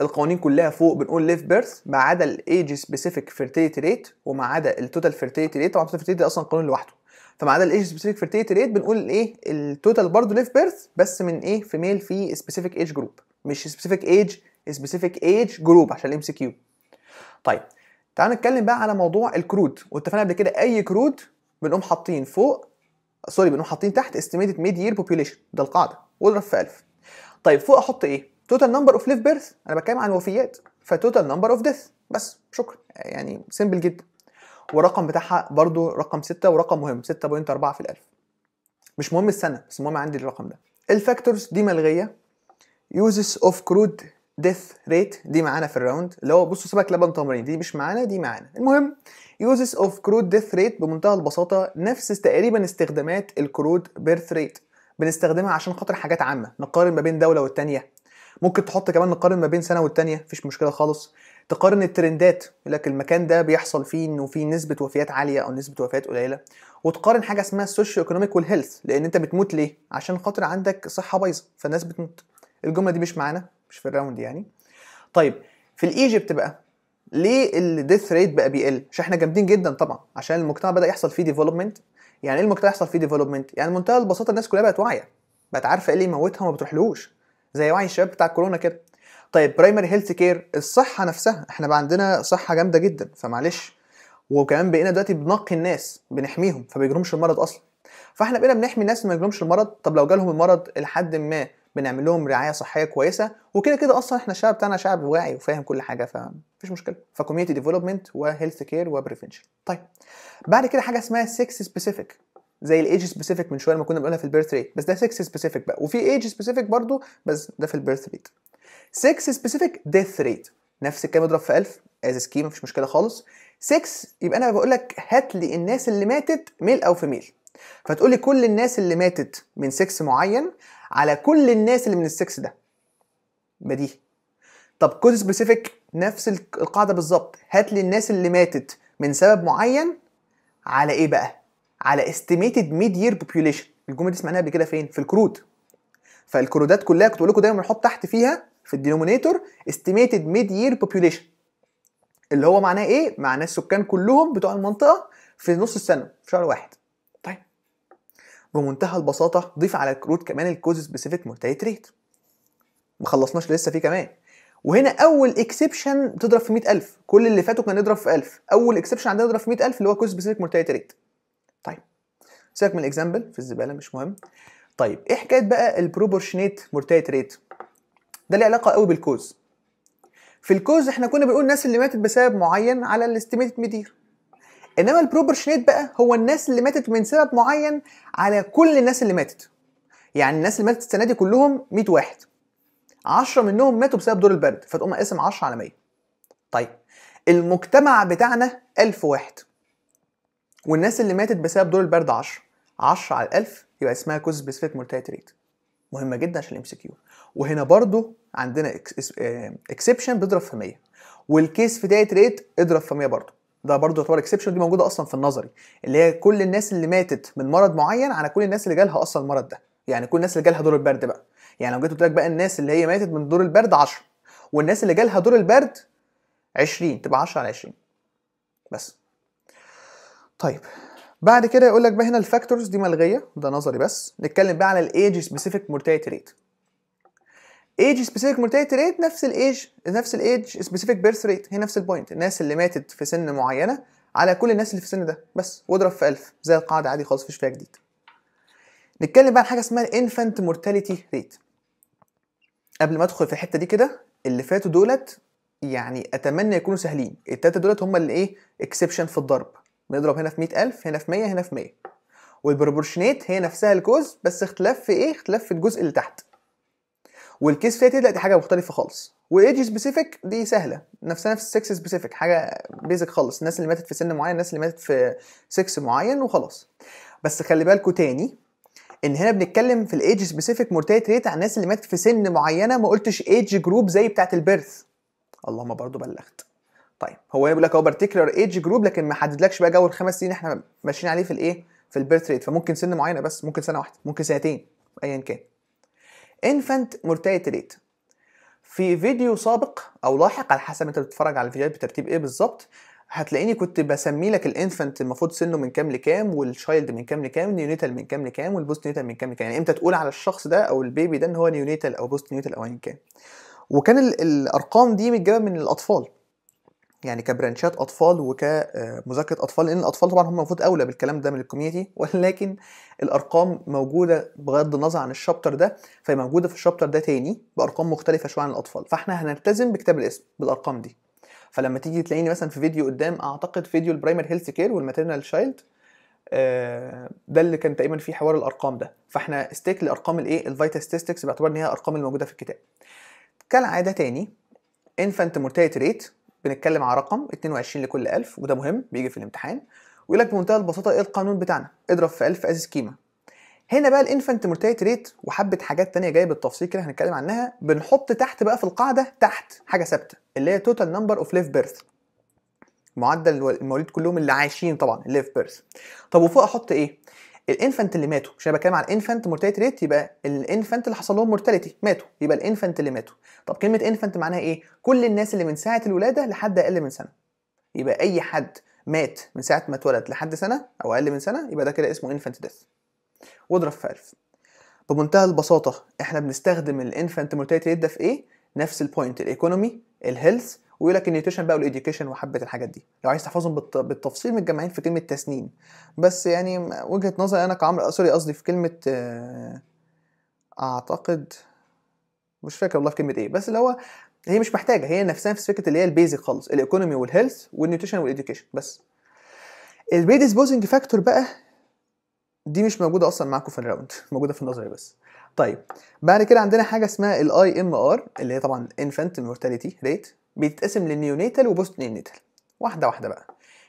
القوانين كلها فوق بنقول ليف بيرث ما عدا الايج سبيسيفيك فيرتيليتي ريت وما عدا التوتال فيرتيليتي ريت طبعا التوتال فيرتيليتي اصلا قانون لوحده فما عدا الايج سبيسيفيك فيرتيليتي ريت بنقول الايه التوتال برضه ليف بيرث بس من ايه في ميل في سبيسيفيك ايج جروب مش سبيسيفيك ايج سبيسيفيك ايج جروب عشان الام سي كيو طيب تعال نتكلم بقى على موضوع الكرود واتفقنا قبل كده اي كرود بنقوم حاطين فوق سوري بنقوم حاطين تحت استيميتد ميد يير بوبيوليشن ده القاعده واضرب في 1000 طيب فوق احط ايه توتال نمبر اوف ليف بيرث انا بتكلم عن وفيات فتوتال نمبر اوف ديث بس شكرا يعني سيمبل جدا والرقم بتاعها برضو رقم 6 ورقم مهم 6.4 في الألف مش مهم السنة بس المهم عندي الرقم ده الفاكتورز دي ملغية يوزز اوف كرود ديث ريت دي معانا في الراوند اللي هو بصوا سمك لبن تمرين دي مش معانا دي معانا المهم يوزز اوف كرود ديث ريت بمنتهى البساطه نفس تقريبا استخدامات الكرود بيرث ريت بنستخدمها عشان خاطر حاجات عامه نقارن ما بين دوله والتانيه ممكن تحط كمان نقارن ما بين سنه والتانيه مفيش مشكله خالص تقارن الترندات يقول لك المكان ده بيحصل فيه انه فيه نسبه وفيات عاليه او نسبه وفيات قليله وتقارن حاجه اسمها السوشيو ايكونوميك والهيلث لان انت بتموت ليه عشان خاطر عندك صحه بايظه فالناس بتموت الجمله دي مش معانا مش في الراوند يعني طيب في الايجيبت بقى ليه الديث ريت بقى بيقل مش احنا جامدين جدا طبعا عشان المجتمع بدا يحصل فيه ديفلوبمنت يعني ايه المجتمع يحصل فيه ديفلوبمنت يعني منتهى البساطه الناس كلها بقت واعيه بقت عارفه ايه اللي يموتها وما بتروحلوش زي وعي الشباب بتاع الكورونا كده طيب برايمري هيلث كير الصحه نفسها احنا بقى عندنا صحه جامده جدا فمعلش وكمان بقينا دلوقتي بنقي الناس بنحميهم فبيجرمش المرض اصلا فاحنا بقينا بنحمي الناس ما يجرمش المرض طب لو جالهم المرض لحد ما بنعمل لهم رعايه صحيه كويسه وكده كده اصلا احنا الشعب بتاعنا شعب واعي وفاهم كل حاجه فمفيش مشكله فكوميونتي ديفلوبمنت وهيلث كير وبريفنشن طيب بعد كده حاجه اسمها سكس سبيسيفيك زي الايج سبيسيفيك من شويه لما كنا بنقولها في البيرث ريت بس ده سكس سبيسيفيك بقى وفي ايج سبيسيفيك برضو بس ده في البيرث ريت 6 سبيسيفيك ديث ريت نفس الكلام يضرب في 1000 از سكيم مفيش مشكله خالص 6 يبقى انا بقول لك هات لي الناس اللي ماتت ميل او فيميل فتقول لي كل الناس اللي ماتت من 6 معين على كل الناس اللي من ال6 ده بديهي طب كود سبيسيفيك نفس القاعده بالظبط هات لي الناس اللي ماتت من سبب معين على ايه بقى على استيميتد ميد يير بوبوليشن الجمله دي سمعناها قبل كده فين في الكرود فالكرودات كلها كنت بقول لكم دايما بنحط تحت فيها في الدينومينيتور estimated mid year population اللي هو معناه ايه؟ معناه السكان كلهم بتوع المنطقه في نص السنه في شهر واحد طيب بمنتهى البساطه ضيف على الكروت كمان الكوز سبيسيفيك مورتاليتي ريت ما خلصناش لسه في كمان وهنا اول اكسبشن تضرب في 100000 كل اللي فاتوا كان يضرب في 1000 اول اكسبشن عندنا يضرب في 100000 اللي هو كوز سبيسيفيك مورتاليتي ريت طيب سيبك من الاكزامبل في الزباله مش مهم طيب ايه حكايه بقى البروبورشنيت مورتاليتي ريت ده ليه علاقه قوي بالكوز في الكوز احنا كنا بنقول الناس اللي ماتت بسبب معين على الاستيميتد مدير انما البروبرشنيت بقى هو الناس اللي ماتت من سبب معين على كل الناس اللي ماتت يعني الناس اللي ماتت السنه دي كلهم 100 واحد 10 منهم ماتوا بسبب دور البرد فتقوم قاسم 10 على 100 طيب المجتمع بتاعنا 1000 واحد والناس اللي ماتت بسبب دور البرد 10 10 على 1000 يبقى اسمها كوز سبيسيفيك مورتاليتي ريت مهمه جدا عشان الام سي كيو وهنا برضو عندنا اكسبشن آه، بيضرب في 100 والكيس في دايت ريت اضرب في 100 برضو ده برضه يعتبر اكسبشن دي موجوده اصلا في النظري اللي هي كل الناس اللي ماتت من مرض معين على كل الناس اللي جالها اصلا المرض ده يعني كل الناس اللي جالها دور البرد بقى يعني لو جيت قلت لك بقى الناس اللي هي ماتت من دور البرد 10 والناس اللي جالها دور البرد 20 تبقى 10 على 20 بس طيب بعد كده يقول لك بقى هنا الفاكتورز دي ملغيه ده نظري بس نتكلم بقى على الايج سبيسيفيك مورتاليتي ريت ايج سبيسيفيك مورتاليتي ريت نفس الايج نفس الايج سبيسيفيك بيرث ريت هي نفس البوينت الناس اللي ماتت في سن معينه على كل الناس اللي في السن ده بس واضرب في 1000 زي القاعده عادي خالص مفيش فيها جديد نتكلم بقى عن حاجه اسمها الانفانت مورتاليتي ريت قبل ما ادخل في الحته دي كده اللي فاتوا دولت يعني اتمنى يكونوا سهلين التلاته دولت هم اللي ايه اكسبشن في الضرب بنضرب هنا في 100000 هنا في 100 هنا في 100 والبروبورشنيت هي نفسها الكوز بس اختلاف في ايه اختلاف في الجزء اللي تحت والكيس فيها تبدا دي حاجه مختلفه خالص والايدج سبيسيفيك دي سهله نفسها في السكس سبيسيفيك حاجه بيزك خالص الناس اللي ماتت في سن معين الناس اللي ماتت في سكس معين وخلاص بس خلي بالكوا تاني ان هنا بنتكلم في الايدج سبيسيفيك مورتاليتي ريت على الناس اللي ماتت في سن معينه ما قلتش ايدج جروب زي بتاعه البيرث اللهم برضو بلغت طيب هو بيقول لك هو بارتيكولار ايدج جروب لكن ما حددلكش بقى جو الخمس سنين احنا ماشيين عليه في الايه في البيرث ريت فممكن سن معينه بس ممكن سنه واحده ممكن سنتين ايا كان infant mortality rate في فيديو سابق او لاحق على حسب انت بتتفرج على الفيديوهات بترتيب ايه بالظبط هتلاقيني كنت بسمي لك الانفنت المفروض سنه من كام لكام والشايلد من كام لكام والنيونيتال من كام لكام والبوست نيونيتال من كام لكام يعني امتى تقول على الشخص ده او البيبي ده ان هو نيونيتال او بوست نيونيتال او ايا كان وكان الارقام دي متجابه من الاطفال يعني كبرانشات اطفال وكمذاكره آه، اطفال لان الاطفال طبعا هم المفروض اولى بالكلام ده من الكوميونتي ولكن الارقام موجوده بغض النظر عن الشابتر ده فهي موجوده في الشابتر ده تاني بارقام مختلفه شويه عن الاطفال فاحنا هنلتزم بكتاب الاسم بالارقام دي فلما تيجي تلاقيني مثلا في فيديو قدام اعتقد فيديو البرايمر هيلث كير والماتيرنال شايلد ده اللي كان تقريبا فيه حوار الارقام ده فاحنا استيك لارقام الايه الفيتا ستاتستكس باعتبار ان هي الارقام الموجوده في الكتاب كالعاده تاني infant mortality rate بنتكلم على رقم 22 لكل 1000 وده مهم بيجي في الامتحان ويقول لك بمنتهى البساطه ايه القانون بتاعنا اضرب في 1000 از سكيما هنا بقى الانفنت مورتاليتي ريت وحبه حاجات تانية جايه بالتفصيل كده هنتكلم عنها بنحط تحت بقى في القاعده تحت حاجه ثابته اللي هي توتال نمبر اوف ليف بيرث معدل المواليد كلهم اللي عايشين طبعا الليف بيرث طب وفوق احط ايه الانفانت اللي ماتوا مش انا بتكلم على الانفنت مورتاليتي ريت يبقى الانفانت اللي حصل لهم مورتاليتي ماتوا يبقى الانفانت اللي ماتوا طب كلمه انفانت معناها ايه كل الناس اللي من ساعه الولاده لحد اقل من سنه يبقى اي حد مات من ساعه ما اتولد لحد سنه او اقل من سنه يبقى ده كده اسمه انفانت ديث واضرب في 1000 بمنتهى البساطه احنا بنستخدم الانفانت مورتاليتي ريت ده في ايه نفس البوينت الايكونومي الهيلث ويقول لك النيوتريشن بقى والاديوكيشن وحبه الحاجات دي لو عايز تحفظهم بالتفصيل متجمعين في كلمه تسنين بس يعني وجهه نظري انا كعمرو سوري قصدي في كلمه آه، اعتقد مش فاكر والله في كلمه ايه بس اللي هو هي مش محتاجه هي نفسها في فكره اللي هي البيزك خالص الايكونومي والهيلث والنيوتريشن والاديوكيشن بس البريديسبوزنج فاكتور بقى دي مش موجوده اصلا معاكم في الراوند موجوده في النظري بس طيب بعد كده عندنا حاجه اسمها الاي ام ار اللي هي طبعا انفنت مورتاليتي ريت بيتقسم للنيونيتال وبوست نيونيتال واحده واحده بقى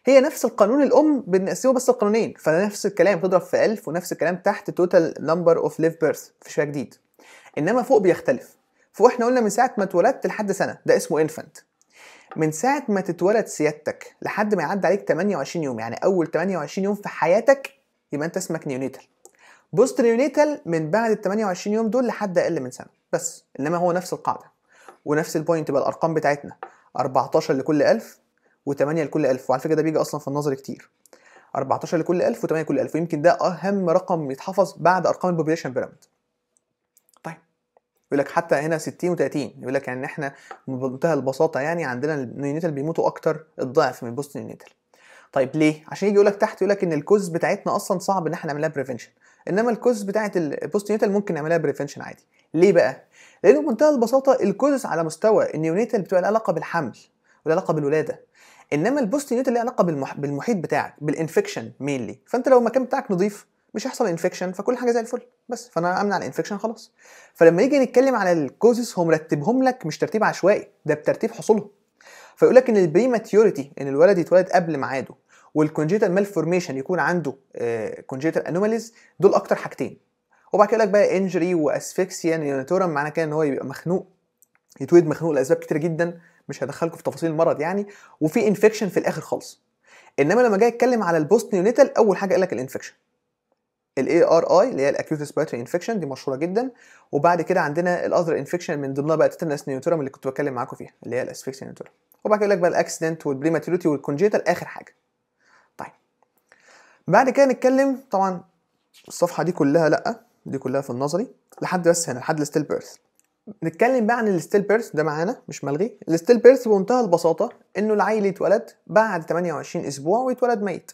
هي نفس القانون الام بنقسمه بس القانونين فنفس الكلام تضرب في 1000 ونفس الكلام تحت توتال نمبر اوف ليف بيرث في شوية جديد انما فوق بيختلف فوق احنا قلنا من ساعه ما اتولدت لحد سنه ده اسمه انفانت من ساعه ما تتولد سيادتك لحد ما يعدي عليك 28 يوم يعني اول 28 يوم في حياتك يبقى انت اسمك نيونيتال بوست نيونيتال من بعد ال 28 يوم دول لحد اقل من سنه بس انما هو نفس القاعده ونفس البوينت تبقى الارقام بتاعتنا 14 لكل 1000 و8 لكل 1000 وعلى فكره ده بيجي اصلا في النظر كتير 14 لكل 1000 و8 لكل 1000 ويمكن ده اهم رقم يتحفظ بعد ارقام البوبيليشن بيراميد طيب يقول لك حتى هنا 60 و30 يقول لك يعني احنا بمنتهى البساطه يعني عندنا النيونيتال بيموتوا اكتر الضعف من البوست نيونيتال طيب ليه عشان يجي يقول لك تحت يقول لك ان الكوز بتاعتنا اصلا صعب ان احنا نعملها بريفنشن انما الكوز بتاعت البوست نيونيتال ممكن نعملها بريفنشن عادي ليه بقى لأنه بمنتهى البساطة الكوزس على مستوى النيونيتال بتبقى لها علاقة بالحمل ولا علاقة بالولادة انما البوست نيونيتال ليها علاقه بالمح... بالمحيط بتاعك بالانفكشن مينلي فانت لو المكان بتاعك نظيف مش هيحصل انفكشن فكل حاجه زي الفل بس فانا امنع الانفكشن خلاص فلما يجي نتكلم على الكوزس هو مرتبهم لك مش ترتيب عشوائي ده بترتيب حصولهم فيقول لك ان البريماتيوريتي ان الولد يتولد قبل ميعاده والكونجيتال مالفورميشن يكون عنده كونجيتال آه، انوماليز دول اكتر حاجتين وبعد كده لك بقى انجري واسفكسيا نيوناتورم معناه كده ان هو يبقى مخنوق يتولد مخنوق لاسباب كتير جدا مش هدخلكم في تفاصيل المرض يعني وفي انفكشن في الاخر خالص انما لما جاي اتكلم على البوست نيونيتال اول حاجه قال لك الانفكشن الاي ار اي اللي هي الاكيوت ريسبيرتوري انفكشن دي مشهوره جدا وبعد كده عندنا الاذر انفكشن من ضمنها بقى تيتانس نيوتورم اللي كنت بتكلم معاكم فيها اللي هي الاسفكسيا نيوتورم وبعد كده لك بقى الاكسيدنت والبريماتوريتي والكونجيتال اخر حاجه طيب بعد كده نتكلم طبعا الصفحه دي كلها لا دي كلها في النظري لحد بس هنا لحد الستيل بيرث نتكلم بقى عن الستيل بيرث ده معانا مش ملغي الستيل بيرث بمنتهى البساطه انه العيل يتولد بعد 28 اسبوع ويتولد ميت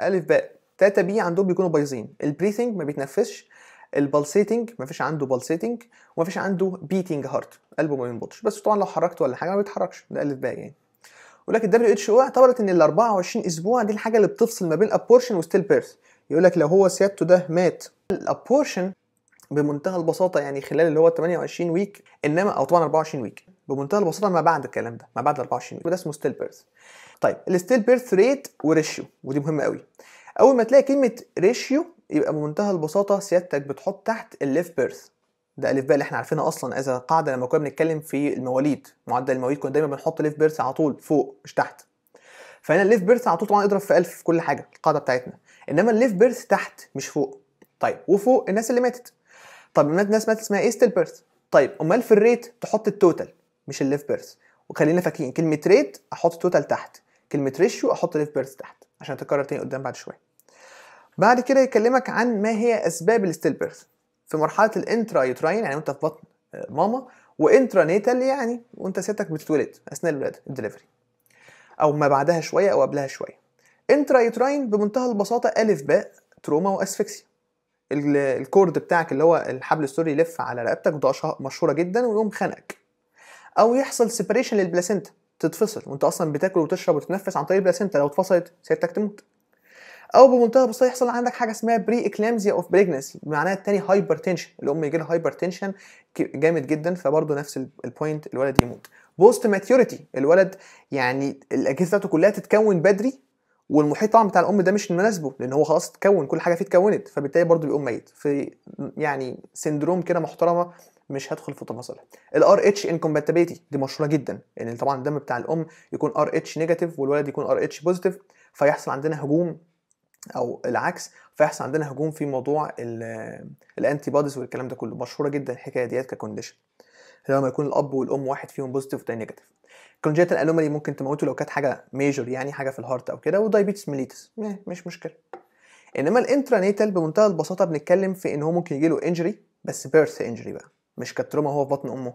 الف باء تاتا بي عندهم بيكونوا بايظين البريثنج ما بيتنفسش البالسيتنج ما فيش عنده بالسيتنج وما فيش عنده بيتنج هارت قلبه ما بينبطش بس طبعا لو حركته ولا حاجه ما بيتحركش ده الف باء يعني ولكن الدبليو اتش او اعتبرت ان ال 24 اسبوع دي الحاجه اللي بتفصل ما بين ابورشن وستيل بيرث يقول لك لو هو سيادته ده مات الابورشن بمنتهى البساطه يعني خلال اللي هو 28 ويك انما او طبعا 24 ويك بمنتهى البساطه ما بعد الكلام ده ما بعد 24 ويك وده اسمه ستيل بيرث طيب الستيل بيرث ريت وريشيو ودي مهمه قوي اول ما تلاقي كلمه ريشيو يبقى بمنتهى البساطه سيادتك بتحط تحت الليف بيرث ده الف بقى اللي احنا عارفينها اصلا اذا قاعده لما كنا بنتكلم في المواليد معدل المواليد كنا دايما بنحط ليف بيرث على طول فوق مش تحت فهنا الليف بيرث على طول طبعا اضرب في 1000 في كل حاجه القاعده بتاعتنا انما الليف بيرث تحت مش فوق طيب وفوق الناس اللي ماتت طب الناس ماتت اسمها ايه ستيل بيرث طيب امال في الريت تحط التوتال مش الليف بيرث وخلينا فاكرين كلمه ريت احط توتال تحت كلمه ريشيو احط الليف بيرث تحت عشان تتكرر تاني قدام بعد شويه بعد كده يكلمك عن ما هي اسباب الستيل بيرث في مرحله الانترا يوتراين يعني وانت في بطن آه، ماما وانترا نيتال يعني وانت ستك بتتولد اثناء الولاده الدليفري او ما بعدها شويه او قبلها شويه انترا يوتراين بمنتهى البساطه الف باء تروما واسفكسيا الكورد بتاعك اللي هو الحبل السوري يلف على رقبتك وده مشهوره جدا ويقوم خانقك او يحصل سيبريشن للبلاسنتا تتفصل وانت اصلا بتاكل وتشرب وتتنفس عن طريق البلاسنتا لو اتفصلت سيرتك تموت او بمنتهى البساطه يحصل عندك حاجه اسمها بري اكلامزيا اوف بريجنسي بمعناها التاني هايبر تنشن الام يجي لها هايبر تنشن جامد جدا فبرضه نفس البوينت الولد يموت بوست ماتيوريتي الولد يعني الاجهزه بتاعته كلها تتكون بدري والمحيط طبعا بتاع الام ده مش مناسبه لان هو خلاص اتكون كل حاجه فيه اتكونت فبالتالي برضه بيقوم ميت في يعني سندروم كده محترمه مش هدخل في تفاصيلها الار اتش انكومباتيبيتي دي مشهوره جدا ان طبعا الدم بتاع الام يكون ار اتش نيجاتيف والولد يكون ار اتش بوزيتيف فيحصل عندنا هجوم او العكس فيحصل عندنا هجوم في موضوع الانتي بوديز والكلام ده كله مشهوره جدا الحكايه ديت ككونديشن لما يكون الاب والام واحد فيهم بوزيتيف والتاني نيجاتيف الكونجيتال انومالي ممكن تموته لو كانت حاجه ميجور يعني حاجه في الهارت او كده ودايبيتس ميليتس مش مشكله انما الانترانيتال بمنتهى البساطه بنتكلم في ان هو ممكن يجيله انجري بس بيرث انجري بقى مش كتروما هو في بطن امه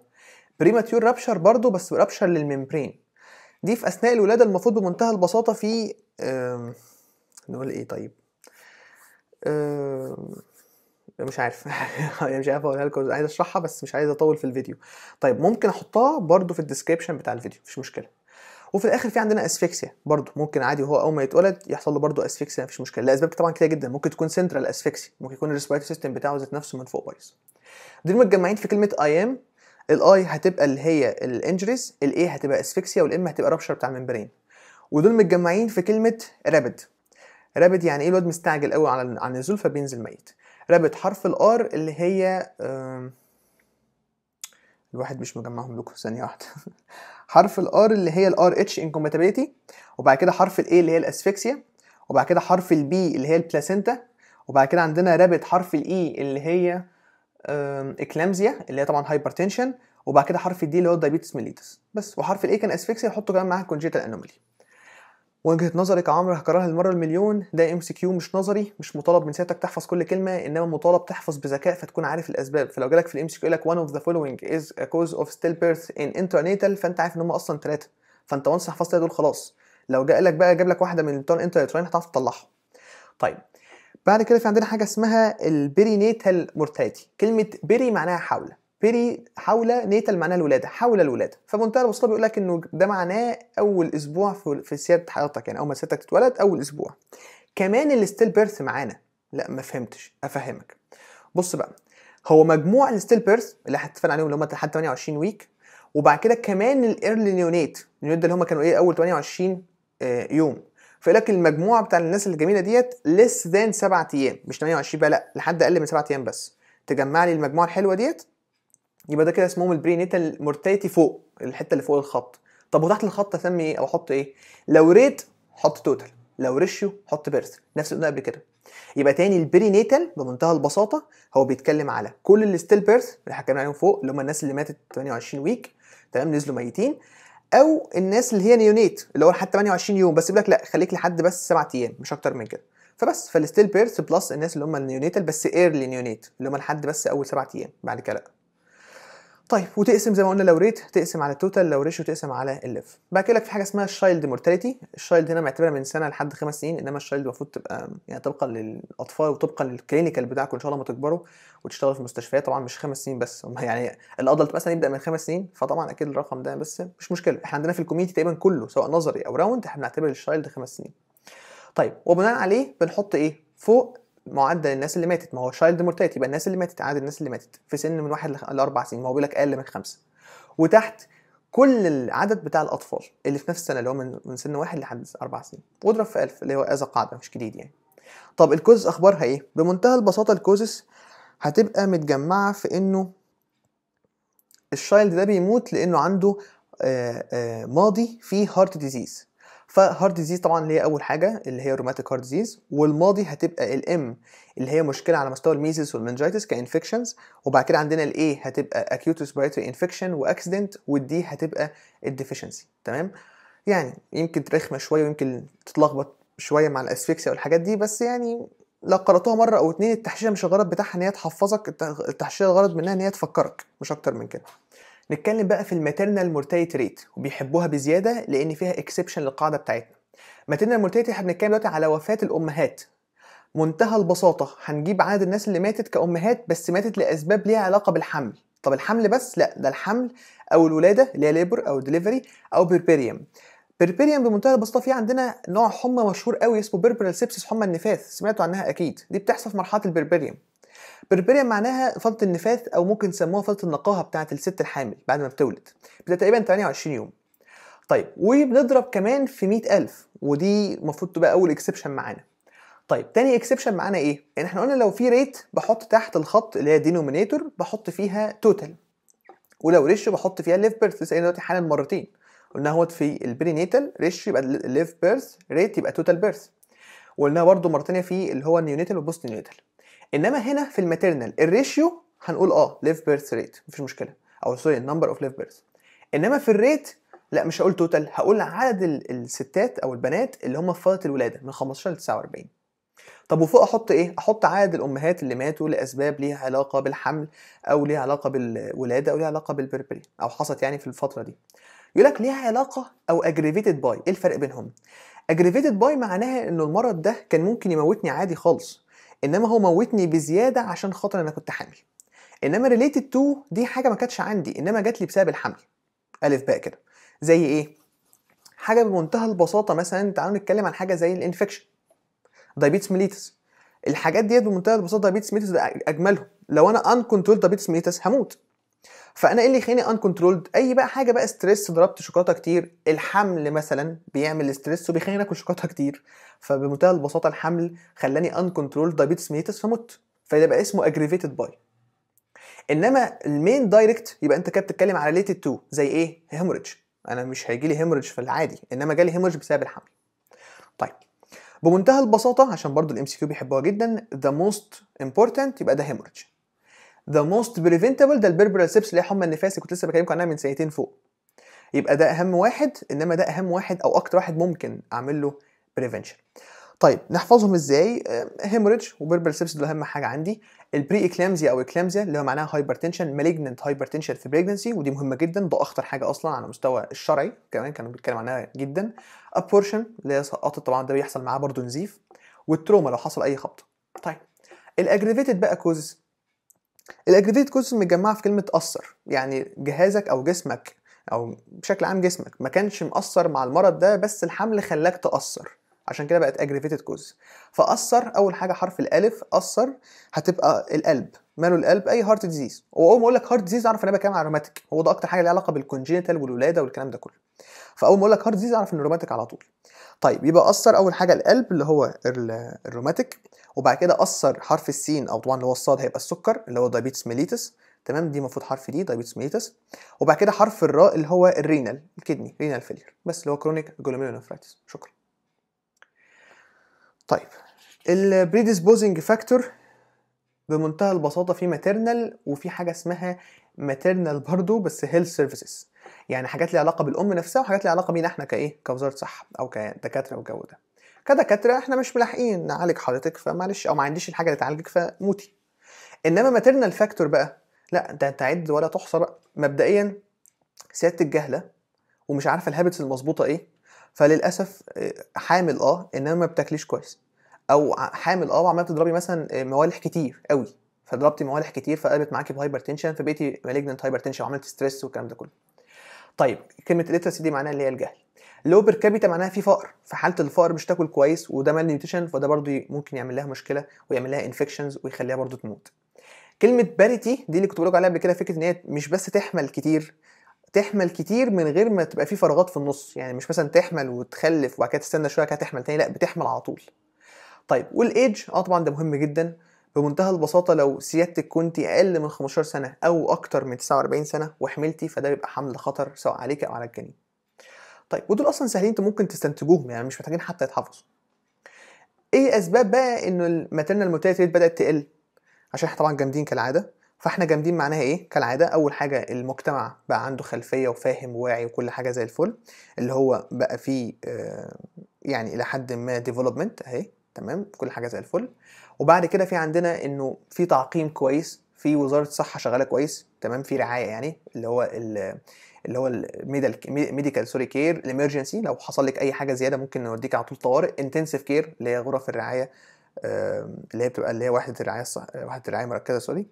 بريماتيور رابشر برضه بس رابشر للممبرين دي في اثناء الولاده المفروض بمنتهى البساطه في أم... نقول ايه طيب أم... مش عارف يعني مش عارف اقولها لكم عايز اشرحها بس مش عايز اطول في الفيديو طيب ممكن احطها برده في الديسكريبشن بتاع الفيديو مفيش مشكله وفي الاخر في عندنا اسفكسيا برده ممكن عادي هو اول ما يتولد يحصل له برده اسفكسيا مفيش مشكله لاسباب طبعا كتير جدا ممكن تكون سنترال اسفكسيا ممكن يكون الريسبيرتوري سيستم بتاعه ذات نفسه من فوق بايظ دول متجمعين في كلمه اي ام الاي هتبقى اللي هي الانجريز الاي هتبقى اسفكسيا والام هتبقى رابشر بتاع الممبرين ودول متجمعين في كلمه رابد رابد يعني ايه الواد مستعجل قوي على على النزول فبينزل ميت رابط حرف الار اللي هي الواحد مش مجمعهم لكم ثانيه واحده حرف الار اللي هي الار اتش انكومباتيبيليتي وبعد كده حرف الاي اللي هي الاسفكسيا وبعد كده حرف البي اللي هي البلاسينتا وبعد كده عندنا رابط حرف الاي e اللي هي اكلامزيا اللي هي طبعا هايبرتنشن وبعد كده حرف الدي اللي هو الدايبيتس ميليتس بس وحرف الاي كان اسفكسيا حطه كمان معاها كونجيتال انومالي وجهه نظرك عمرو هكررها المره المليون ده ام سي كيو مش نظري مش مطالب من سيادتك تحفظ كل كلمه انما مطالب تحفظ بذكاء فتكون عارف الاسباب فلو جالك في الام سي كيو يقول لك one of the following is a cause of stillbirth in intranatal فانت عارف ان هم اصلا ثلاثه فانت وانس حفظت دول خلاص لو جاء لك بقى جاب لك واحده من بتوع الانترناترين هتعرف تطلعها طيب بعد كده في عندنا حاجه اسمها البيرينيتال مورتاليتي كلمه بيري معناها حول بيري حول نيتال معناه الولاده حول الولاده فمنتهى البساطه بيقول لك انه ده معناه اول اسبوع في سياده حياتك يعني اول ما سيادتك تتولد اول اسبوع كمان الستيل بيرث معانا لا ما فهمتش افهمك بص بقى هو مجموع الستيل بيرث اللي هتتفق عليهم اللي هم لحد 28 ويك وبعد كده كمان الايرلي نيونيت النيونيت اللي هم كانوا ايه اول 28 آه، يوم فيقول لك المجموعه بتاع الناس الجميله ديت ليس ذان 7 ايام مش 28 بقى لا لحد اقل من 7 ايام بس تجمع لي المجموعه الحلوه ديت يبقى ده كده اسمهم البرينيتال مورتاليتي فوق الحته اللي فوق الخط طب وتحت الخط اسمي ايه او احط ايه لو ريت حط توتال لو ريشيو حط بيرث نفس اللي قبل كده يبقى تاني البرينيتال بمنتهى البساطه هو بيتكلم على كل الستيل بيرث اللي حكينا عليهم فوق اللي هم الناس اللي ماتت 28 ويك تمام نزلوا ميتين او الناس اللي هي نيونيت اللي هو لحد 28 يوم بس يقول لك لا خليك لحد بس 7 ايام مش اكتر من كده فبس فالستيل بيرث بلس الناس اللي هم النيونيتال بس ايرلي نيونيت اللي هم لحد بس اول 7 ايام بعد كده لا طيب وتقسم زي ما قلنا لو ريت تقسم على التوتال لو ريشيو تقسم على الليف بعد كده لك في حاجه اسمها الشايلد مورتاليتي الشايلد هنا معتبرها من سنه لحد خمس سنين انما الشايلد المفروض تبقى يعني طبقا للاطفال وطبقا للكلينيكال بتاعكم ان شاء الله ما تكبروا وتشتغلوا في المستشفيات طبعا مش خمس سنين بس يعني الادلت مثلا يبدا من خمس سنين فطبعا اكيد الرقم ده بس مش مشكله احنا عندنا في الكوميونتي تقريبا كله سواء نظري او راوند احنا بنعتبر الشايلد خمس سنين طيب وبناء عليه بنحط ايه فوق معدل الناس اللي ماتت ما هو شايلد مورتاليتي يبقى الناس اللي ماتت عدد الناس اللي ماتت في سن من واحد لاربع سنين ما هو بيقول لك اقل من خمسه وتحت كل العدد بتاع الاطفال اللي في نفس السنه اللي هو من, من سن واحد لحد اربع سنين واضرب في 1000 اللي هو اذا قاعده مش جديد يعني طب الكوز اخبارها ايه بمنتهى البساطه الكوزس هتبقى متجمعه في انه الشايلد ده بيموت لانه عنده آآ آه، آآ آه، ماضي فيه هارت ديزيز فهارد ديزيز طبعا اللي هي اول حاجه اللي هي روماتيك هارد ديزيز والماضي هتبقى الام اللي هي مشكله على مستوى الميزلز والمنجيتس كانفكشنز وبعد كده عندنا الاي هتبقى اكيوت ريسبيرتوري انفكشن واكسيدنت والدي هتبقى الديفيشنسي تمام يعني يمكن ترخمه شويه ويمكن تتلخبط شويه مع الاسفكسيا والحاجات دي بس يعني لو قراتوها مره او اتنين التحشيشه مش الغرض بتاعها ان هي تحفظك التحشيشه الغرض منها ان هي تفكرك مش اكتر من كده نتكلم بقى في الماتيرنال مورتاليتي ريت وبيحبوها بزياده لان فيها اكسبشن للقاعده بتاعتنا ماتيرنال مورتاليتي احنا بنتكلم دلوقتي على وفاه الامهات منتهى البساطه هنجيب عدد الناس اللي ماتت كامهات بس ماتت لاسباب ليها علاقه بالحمل طب الحمل بس لا ده الحمل او الولاده اللي هي ليبر او دليفري او بربريم بربريم بمنتهى البساطه في عندنا نوع حمى مشهور قوي اسمه بيربرال سيبسس حمى النفاث سمعتوا عنها اكيد دي بتحصل في مرحله البربريم بربريا معناها فلط النفاث او ممكن تسموها فلط النقاهه بتاعه الست الحامل بعد ما بتولد بتبقى تقريبا 28 يوم طيب وبنضرب كمان في 100000 ودي المفروض تبقى اول اكسبشن معانا طيب تاني اكسبشن معانا ايه ان يعني احنا قلنا لو في ريت بحط تحت الخط اللي هي دينومينيتور بحط فيها توتال ولو ريش بحط فيها ليف بيرث لسه دلوقتي حالا مرتين قلنا اهوت في البرينيتال ريش يبقى ليف بيرث ريت يبقى توتال بيرث وقلناها برضه مره تانيه في اللي هو النيونيتال والبوست نيونيتال انما هنا في الماتيرنال الريشيو هنقول اه ليف بيرث ريت مفيش مشكله او سوري النمبر اوف ليف بيرث انما في الريت لا مش هقول توتال هقول عدد الستات او البنات اللي هم في فتره الولاده من 15 ل 49 طب وفوق احط ايه احط عدد الامهات اللي ماتوا لاسباب ليها علاقه بالحمل او ليها علاقه بالولاده او ليها علاقه بالبربري او حصلت يعني في الفتره دي يقول لك ليها علاقه او اجريفيتد باي ايه الفرق بينهم اجريفيتد باي معناها انه المرض ده كان ممكن يموتني عادي خالص انما هو موتني بزياده عشان خاطر انا كنت حامل انما ريليتد تو دي حاجه ما كانتش عندي انما جات لي بسبب الحمل الف باء كده زي ايه حاجه بمنتهى البساطه مثلا تعالوا نتكلم عن حاجه زي الانفكشن دايبيتس ميليتس الحاجات ديت بمنتهى البساطه دايبيتس ميليتس ده اجملهم لو انا ان كنترول دايبيتس ميليتس هموت فانا ايه اللي يخليني ان كنترولد اي بقى حاجه بقى ستريس ضربت شوكولاته كتير الحمل مثلا بيعمل ستريس وبيخليني اكل شوكولاته كتير فبمنتهى البساطه الحمل خلاني ان كنترولد دايبيتس ميتس فمت فده بقى اسمه اجريفيتد باي انما المين دايركت يبقى انت كده بتتكلم على ريليتد تو زي ايه هيموريدج انا مش هيجي لي هيموريدج في العادي انما جالي هيموريدج بسبب الحمل طيب بمنتهى البساطه عشان برضو الام سي كيو بيحبوها جدا ذا موست امبورتنت يبقى ده هيموريدج ذا موست بريفنتبل ده البربرال سيبس اللي هي حمى النفاس اللي كنت لسه بكلمكم عنها من سنتين فوق يبقى ده اهم واحد انما ده اهم واحد او اكتر واحد ممكن اعمل له بريفنشن طيب نحفظهم ازاي هيموريدج آه، وبربرال سيبس دول اهم حاجه عندي البري اكلامزيا او اكلامزيا اللي هو معناها هايبرتنشن مالجننت هايبرتنشن في بريجنسي ودي مهمه جدا ده اخطر حاجه اصلا على المستوى الشرعي كمان كانوا بيتكلموا عنها جدا ابورشن اللي هي سقطت طبعا ده بيحصل معاه برضه نزيف والتروما لو حصل اي خبطه طيب الاجريفيتد بقى كوزز الاجريفيت كوزز متجمعه في كلمه اثر يعني جهازك او جسمك او بشكل عام جسمك ما كانش مأثر مع المرض ده بس الحمل خلاك تأثر عشان كده بقت اجريفيتد كوز فأثر اول حاجه حرف الالف أثر هتبقى القلب ماله القلب اي هارت ديزيز هو اول ما اقول لك هارت ديزيز اعرف ان انا بتكلم عن روماتيك هو ده اكتر حاجه ليها علاقه بالكونجينيتال والولاده والكلام ده كله فاول ما اقول لك هارت ديزيز اعرف ان روماتيك على طول طيب يبقى اثر اول حاجه القلب اللي هو الروماتيك وبعد كده اثر حرف السين او طبعا اللي هو الصاد هيبقى السكر اللي هو دايبيتس ميليتس تمام دي المفروض حرف دي دايبيتس ميليتس وبعد كده حرف الراء اللي هو الرينال الكدني رينال فيلير بس اللي هو كرونيك جلوميرولونفرايتس شكرا طيب البريديسبوزنج فاكتور بمنتهى البساطه في ماتيرنال وفي حاجه اسمها ماتيرنال برضو بس هيلث سيرفيسز يعني حاجات ليها علاقه بالام نفسها وحاجات ليها علاقه بينا احنا كايه كوزاره صحه او كدكاتره والجو ده كدكاتره احنا مش ملاحقين نعالج حضرتك فمعلش او ما عنديش الحاجه اللي تعالجك فموتي انما ماتيرنال فاكتور بقى لا انت تعد ولا تحصى بقى مبدئيا سياده الجهله ومش عارفه الهابتس المظبوطه ايه فللاسف آه، حامل اه انما ما بتاكليش كويس او حامل اه وعماله تضربي مثلا آه، موالح كتير قوي فضربتي موالح كتير فقلبت معاكي بهايبر تنشن فبقيتي مالجنت هايبر تنشن وعملت ستريس والكلام ده كله. طيب كلمه الليترسي دي معناها اللي هي الجهل. لو بير كابيتا معناها في فقر في حاله الفقر مش تاكل كويس وده مال نيوتريشن فده برضه ممكن يعمل لها مشكله ويعمل لها انفكشنز ويخليها برضه تموت. كلمه باريتي دي اللي كنت بقول عليها قبل كده فكره ان هي مش بس تحمل كتير تحمل كتير من غير ما تبقى في فراغات في النص يعني مش مثلا تحمل وتخلف وبعد كده تستنى شويه كده تحمل تاني لا بتحمل على طول طيب والايدج اه طبعا ده مهم جدا بمنتهى البساطة لو سيادتك كنت أقل من 15 سنة أو أكتر من 49 سنة وحملتي فده بيبقى حمل خطر سواء عليك أو على الجنين. طيب ودول أصلا سهلين أنتوا ممكن تستنتجوهم يعني مش محتاجين حتى يتحفظوا. إيه أسباب بقى إن الماتيرنال الموتاليتي بدأت تقل؟ عشان إحنا طبعا جامدين كالعادة فإحنا جامدين معناها إيه؟ كالعادة أول حاجة المجتمع بقى عنده خلفية وفاهم وواعي وكل حاجة زي الفل اللي هو بقى فيه آه، يعني إلى حد ما ديفلوبمنت أهي تمام كل حاجه زي الفل وبعد كده في عندنا انه في تعقيم كويس في وزاره الصحه شغاله كويس تمام في رعايه يعني اللي هو اللي هو الميديكال سوري كير الامرجنسي لو حصل لك اي حاجه زياده ممكن نوديك على طول طوارئ انتنسيف كير اللي هي غرف الرعايه اللي هي بتبقى اللي هي وحده الرعايه الصح... وحده الرعايه المركزه سوري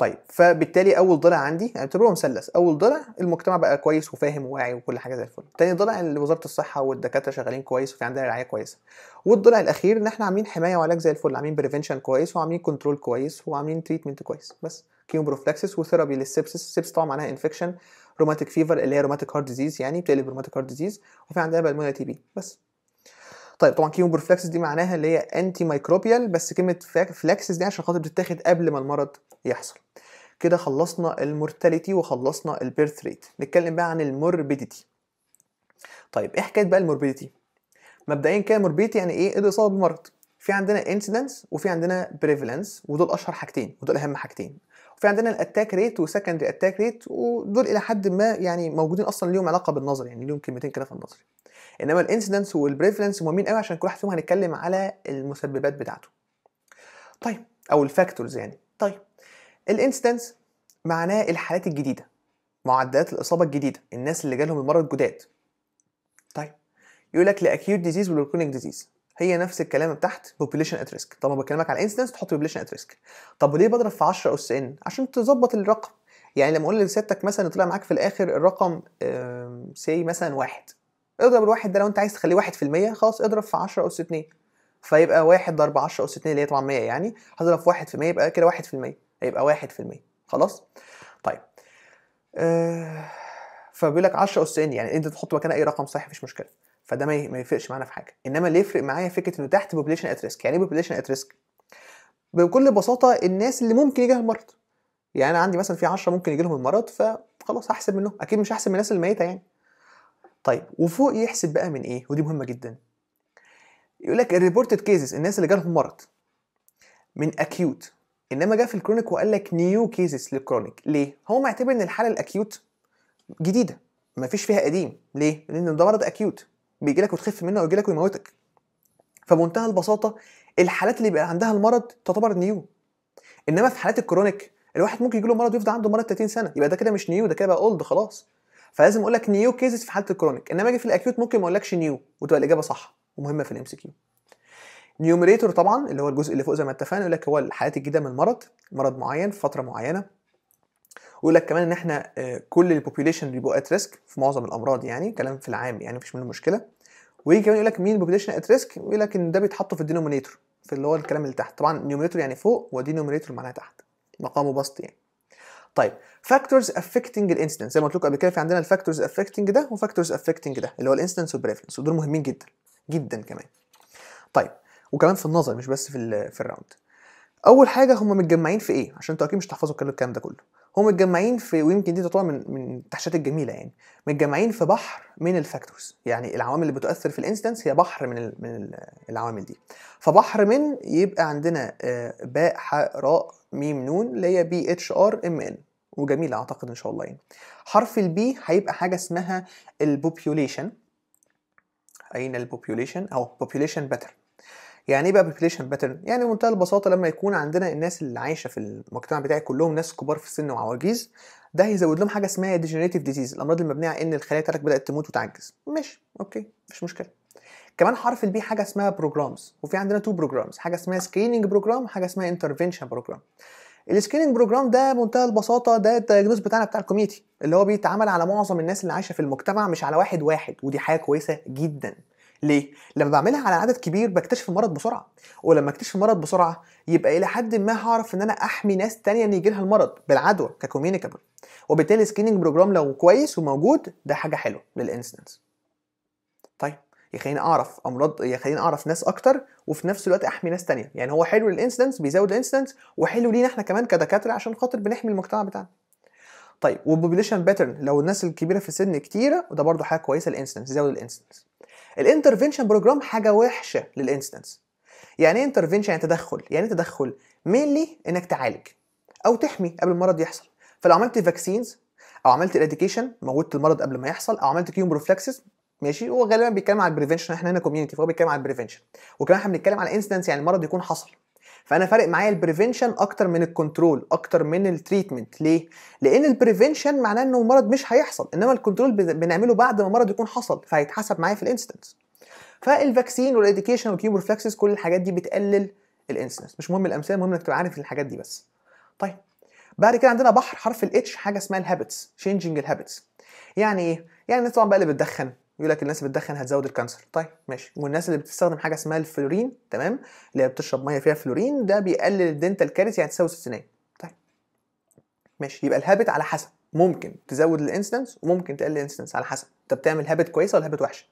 طيب فبالتالي اول ضلع عندي انا يعني مثلث اول ضلع المجتمع بقى كويس وفاهم وواعي وكل حاجه زي الفل تاني ضلع وزاره الصحه والدكاتره شغالين كويس وفي عندنا رعايه كويسه والضلع الاخير ان احنا عاملين حمايه وعلاج زي الفل عاملين بريفنشن كويس وعاملين كنترول كويس وعاملين تريتمنت كويس بس بروفلاكسس وثيرابي للسبسس السبسس طبعا معناها انفكشن روماتيك فيفر اللي هي روماتيك هارت ديزيز يعني بتقلب روماتيك هارت ديزيز وفي عندنا بالمونيا تي بي بس طيب طبعا كيموبروفلاكسس دي معناها اللي هي انتي مايكروبيال بس كلمه فلاكسس دي عشان خاطر بتتاخد قبل ما المرض يحصل كده خلصنا المورتاليتي وخلصنا البيرث ريت نتكلم بقى عن الموربيديتي طيب ايه حكايه بقى الموربيديتي مبدئيا كده موربيديتي يعني ايه, إيه الاصابه بمرض في عندنا انسيدنس وفي عندنا بريفالنس ودول اشهر حاجتين ودول اهم حاجتين في عندنا الاتاك ريت وسكندري اتاك ريت ودول الى حد ما يعني موجودين اصلا ليهم علاقه بالنظر يعني ليهم كلمتين كده في النظر انما الانسيدنس والبريفلنس مهمين قوي عشان كل واحد فيهم هنتكلم على المسببات بتاعته طيب او الفاكتورز يعني طيب الانسيدنس معناه الحالات الجديده معدلات الاصابه الجديده الناس اللي جالهم المرض جداد طيب يقول لك لاكيوت ديزيز ولكرونيك ديزيز هي نفس الكلام تحت population at risk طب ما بكلمك على انستنس تحط population at risk طب وليه بضرب في 10 اس ان عشان تظبط الرقم يعني لما اقول لسيادتك مثلا طلع معاك في الاخر الرقم سي مثلا واحد اضرب الواحد ده لو انت عايز تخليه واحد في المية خلاص اضرب في 10 اس 2 فيبقى واحد ضرب 10 اس 2 اللي هي طبعا 100 يعني هضرب في واحد في المية يبقى كده واحد في المية هيبقى واحد في المية خلاص طيب آه فبيقول لك 10 اس ان يعني انت تحط مكانها اي رقم صحيح مفيش مشكله فده ما يفرقش معانا في حاجه انما اللي يفرق معايا فكره انه تحت بوبليشن ات ريسك يعني ايه بوبليشن ات ريسك بكل بساطه الناس اللي ممكن يجيها المرض يعني انا عندي مثلا في 10 ممكن يجي لهم المرض فخلاص هحسب منهم اكيد مش هحسب من الناس الميته يعني طيب وفوق يحسب بقى من ايه ودي مهمه جدا يقول لك الريبورتد كيسز الناس اللي جالهم مرض من اكيوت انما جه في الكرونيك وقال لك نيو كيسز للكرونيك ليه هو معتبر ان الحاله الاكيوت جديده ما فيش فيها قديم ليه لان ده مرض اكيوت بيجي لك وتخف منه او يجي لك ويموتك فبمنتهى البساطه الحالات اللي بيبقى عندها المرض تعتبر نيو انما في حالات الكرونيك الواحد ممكن يجي له مرض ويفضل عنده مرض 30 سنه يبقى ده كده مش نيو ده كده بقى اولد خلاص فلازم اقول لك نيو كيسز في حاله الكرونيك انما اجي في الاكيوت ممكن ما اقولكش نيو وتبقى الاجابه صح ومهمه في الام سي كيو نيوميريتور طبعا اللي هو الجزء اللي فوق زي ما اتفقنا يقول لك هو الحالات الجديده من المرض مرض معين في فتره معينه ويقول لك كمان ان احنا آه، كل البوبيوليشن اللي بيبقوا ات ريسك في معظم الامراض يعني كلام في العام يعني مفيش منه مشكله ويجي كمان يقول لك مين البوبيوليشن ات ريسك يقول لك ان ده بيتحط في الدينومينيتور في اللي هو الكلام اللي تحت طبعا نيومينيتور يعني فوق ودينومينيتور معناها تحت مقامه بسط يعني طيب فاكتورز افكتنج الانسيدنس زي ما قلت لكم قبل كده في عندنا الفاكتورز افكتنج ده وفاكتورز افكتنج ده اللي هو الانسيدنس والبريفلنس ودول مهمين جدا جدا كمان طيب وكمان في النظر مش بس في في الراوند اول حاجه هم متجمعين في ايه عشان انتوا اكيد مش هتحفظوا الكلام ده كله هم متجمعين في ويمكن دي تطور من من التحشيرات الجميله يعني متجمعين في بحر من الفاكتورز يعني العوامل اللي بتؤثر في الانستنس هي بحر من من العوامل دي فبحر من يبقى عندنا آه، باء حاء راء ميم نون اللي هي بي اتش ار ام ان وجميله اعتقد ان شاء الله يعني حرف البي هيبقى حاجه اسمها البوبيوليشن اين البوبيوليشن او بوبيوليشن باترن يعني ايه بقى بوبيليشن باترن يعني بمنتهى البساطه لما يكون عندنا الناس اللي عايشه في المجتمع بتاعي كلهم ناس كبار في السن وعواجيز ده هيزود لهم حاجه اسمها ديجنريتيف ديزيز الامراض المبنيه على ان الخلايا بتاعتك بدات تموت وتعجز ماشي اوكي مفيش مشكله كمان حرف البي حاجه اسمها بروجرامز وفي عندنا تو بروجرامز حاجه اسمها سكريننج بروجرام حاجه اسمها انترفنشن بروجرام السكريننج بروجرام ده بمنتهى البساطه ده التجنس بتاعنا بتاع الكوميتي اللي هو بيتعمل على معظم الناس اللي عايشه في المجتمع مش على واحد واحد ودي حاجه كويسه جدا ليه؟ لما بعملها على عدد كبير بكتشف المرض بسرعة ولما اكتشف المرض بسرعة يبقى إلى حد ما هعرف إن أنا أحمي ناس تانية إن يجيلها المرض بالعدوى ككوميونيكابل وبالتالي سكريننج بروجرام لو كويس وموجود ده حاجة حلوة للإنسنس طيب يخليني اعرف امراض يخليني اعرف ناس اكتر وفي نفس الوقت احمي ناس تانية يعني هو حلو للإنسنس بيزود الإنسنس وحلو لينا احنا كمان كدكاتره عشان خاطر بنحمي المجتمع بتاعنا طيب وبوبليشن باترن لو الناس الكبيره في السن كتيره وده برضه حاجه كويسه للانسيدنس يزود الإنسنس الانترفنشن بروجرام حاجه وحشه للانستنس يعني ايه انترفنشن يعني تدخل يعني إيه تدخل مينلي انك تعالج او تحمي قبل المرض يحصل فلو عملت فاكسينز او عملت اراديكيشن موتت المرض قبل ما يحصل او عملت كيوم بروفلاكسس ماشي هو غالبا بيتكلم على البريفنشن احنا هنا كوميونتي فهو بيتكلم على البريفنشن وكمان احنا بنتكلم على انستنس يعني المرض يكون حصل فانا فارق معايا البريفنشن اكتر من الكنترول اكتر من التريتمنت ليه لان البريفنشن معناه انه المرض مش هيحصل انما الكنترول بنعمله بعد ما المرض يكون حصل فهيتحسب معايا في الانستنس فالفاكسين والاديكيشن والكيموفلاكسس كل الحاجات دي بتقلل الانستنس مش مهم الامثله المهم انك تبقى عارف الحاجات دي بس طيب بعد كده عندنا بحر حرف الاتش حاجه اسمها الهابتس تشينجينج الهابتس يعني ايه يعني الناس طبعا بقى اللي بتدخن يقول لك الناس بتدخن هتزود الكانسر طيب ماشي والناس اللي بتستخدم حاجه اسمها الفلورين تمام اللي هي بتشرب ميه فيها فلورين ده بيقلل الدنتال كارث يعني تساوي السنان طيب ماشي يبقى الهابت على حسب ممكن تزود الانسيدنس وممكن تقلل الانسيدنس على حسب انت بتعمل هابت كويسه ولا هابت وحشه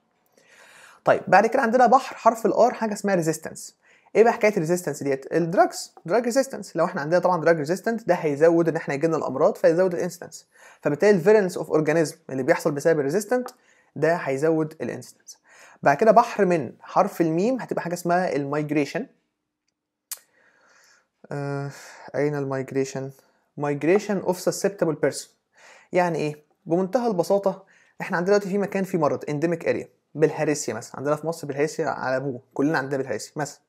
طيب بعد كده عندنا بحر حرف الار حاجه اسمها ريزيستنس ايه بقى حكايه الريزيستنس ديت الدراجز دراج ريزيستنس لو احنا عندنا طبعا دراج ريزيستنت ده هيزود ان احنا يجينا لنا الامراض فيزود الانسيدنس فبالتالي الفيرنس اوف اورجانيزم اللي بيحصل بسبب الريزيستنت ده هيزود الانستنس بعد كده بحر من حرف الميم هتبقى حاجه اسمها المايجريشن آه، اين المايجريشن مايجريشن اوف سسبتبل بيرسون يعني ايه بمنتهى البساطه احنا عندنا دلوقتي في مكان فيه مرض انديميك اريا بالهارسيا مثلا عندنا في مصر بالهارسيا على ابوه كلنا عندنا بالهارسيا مثلا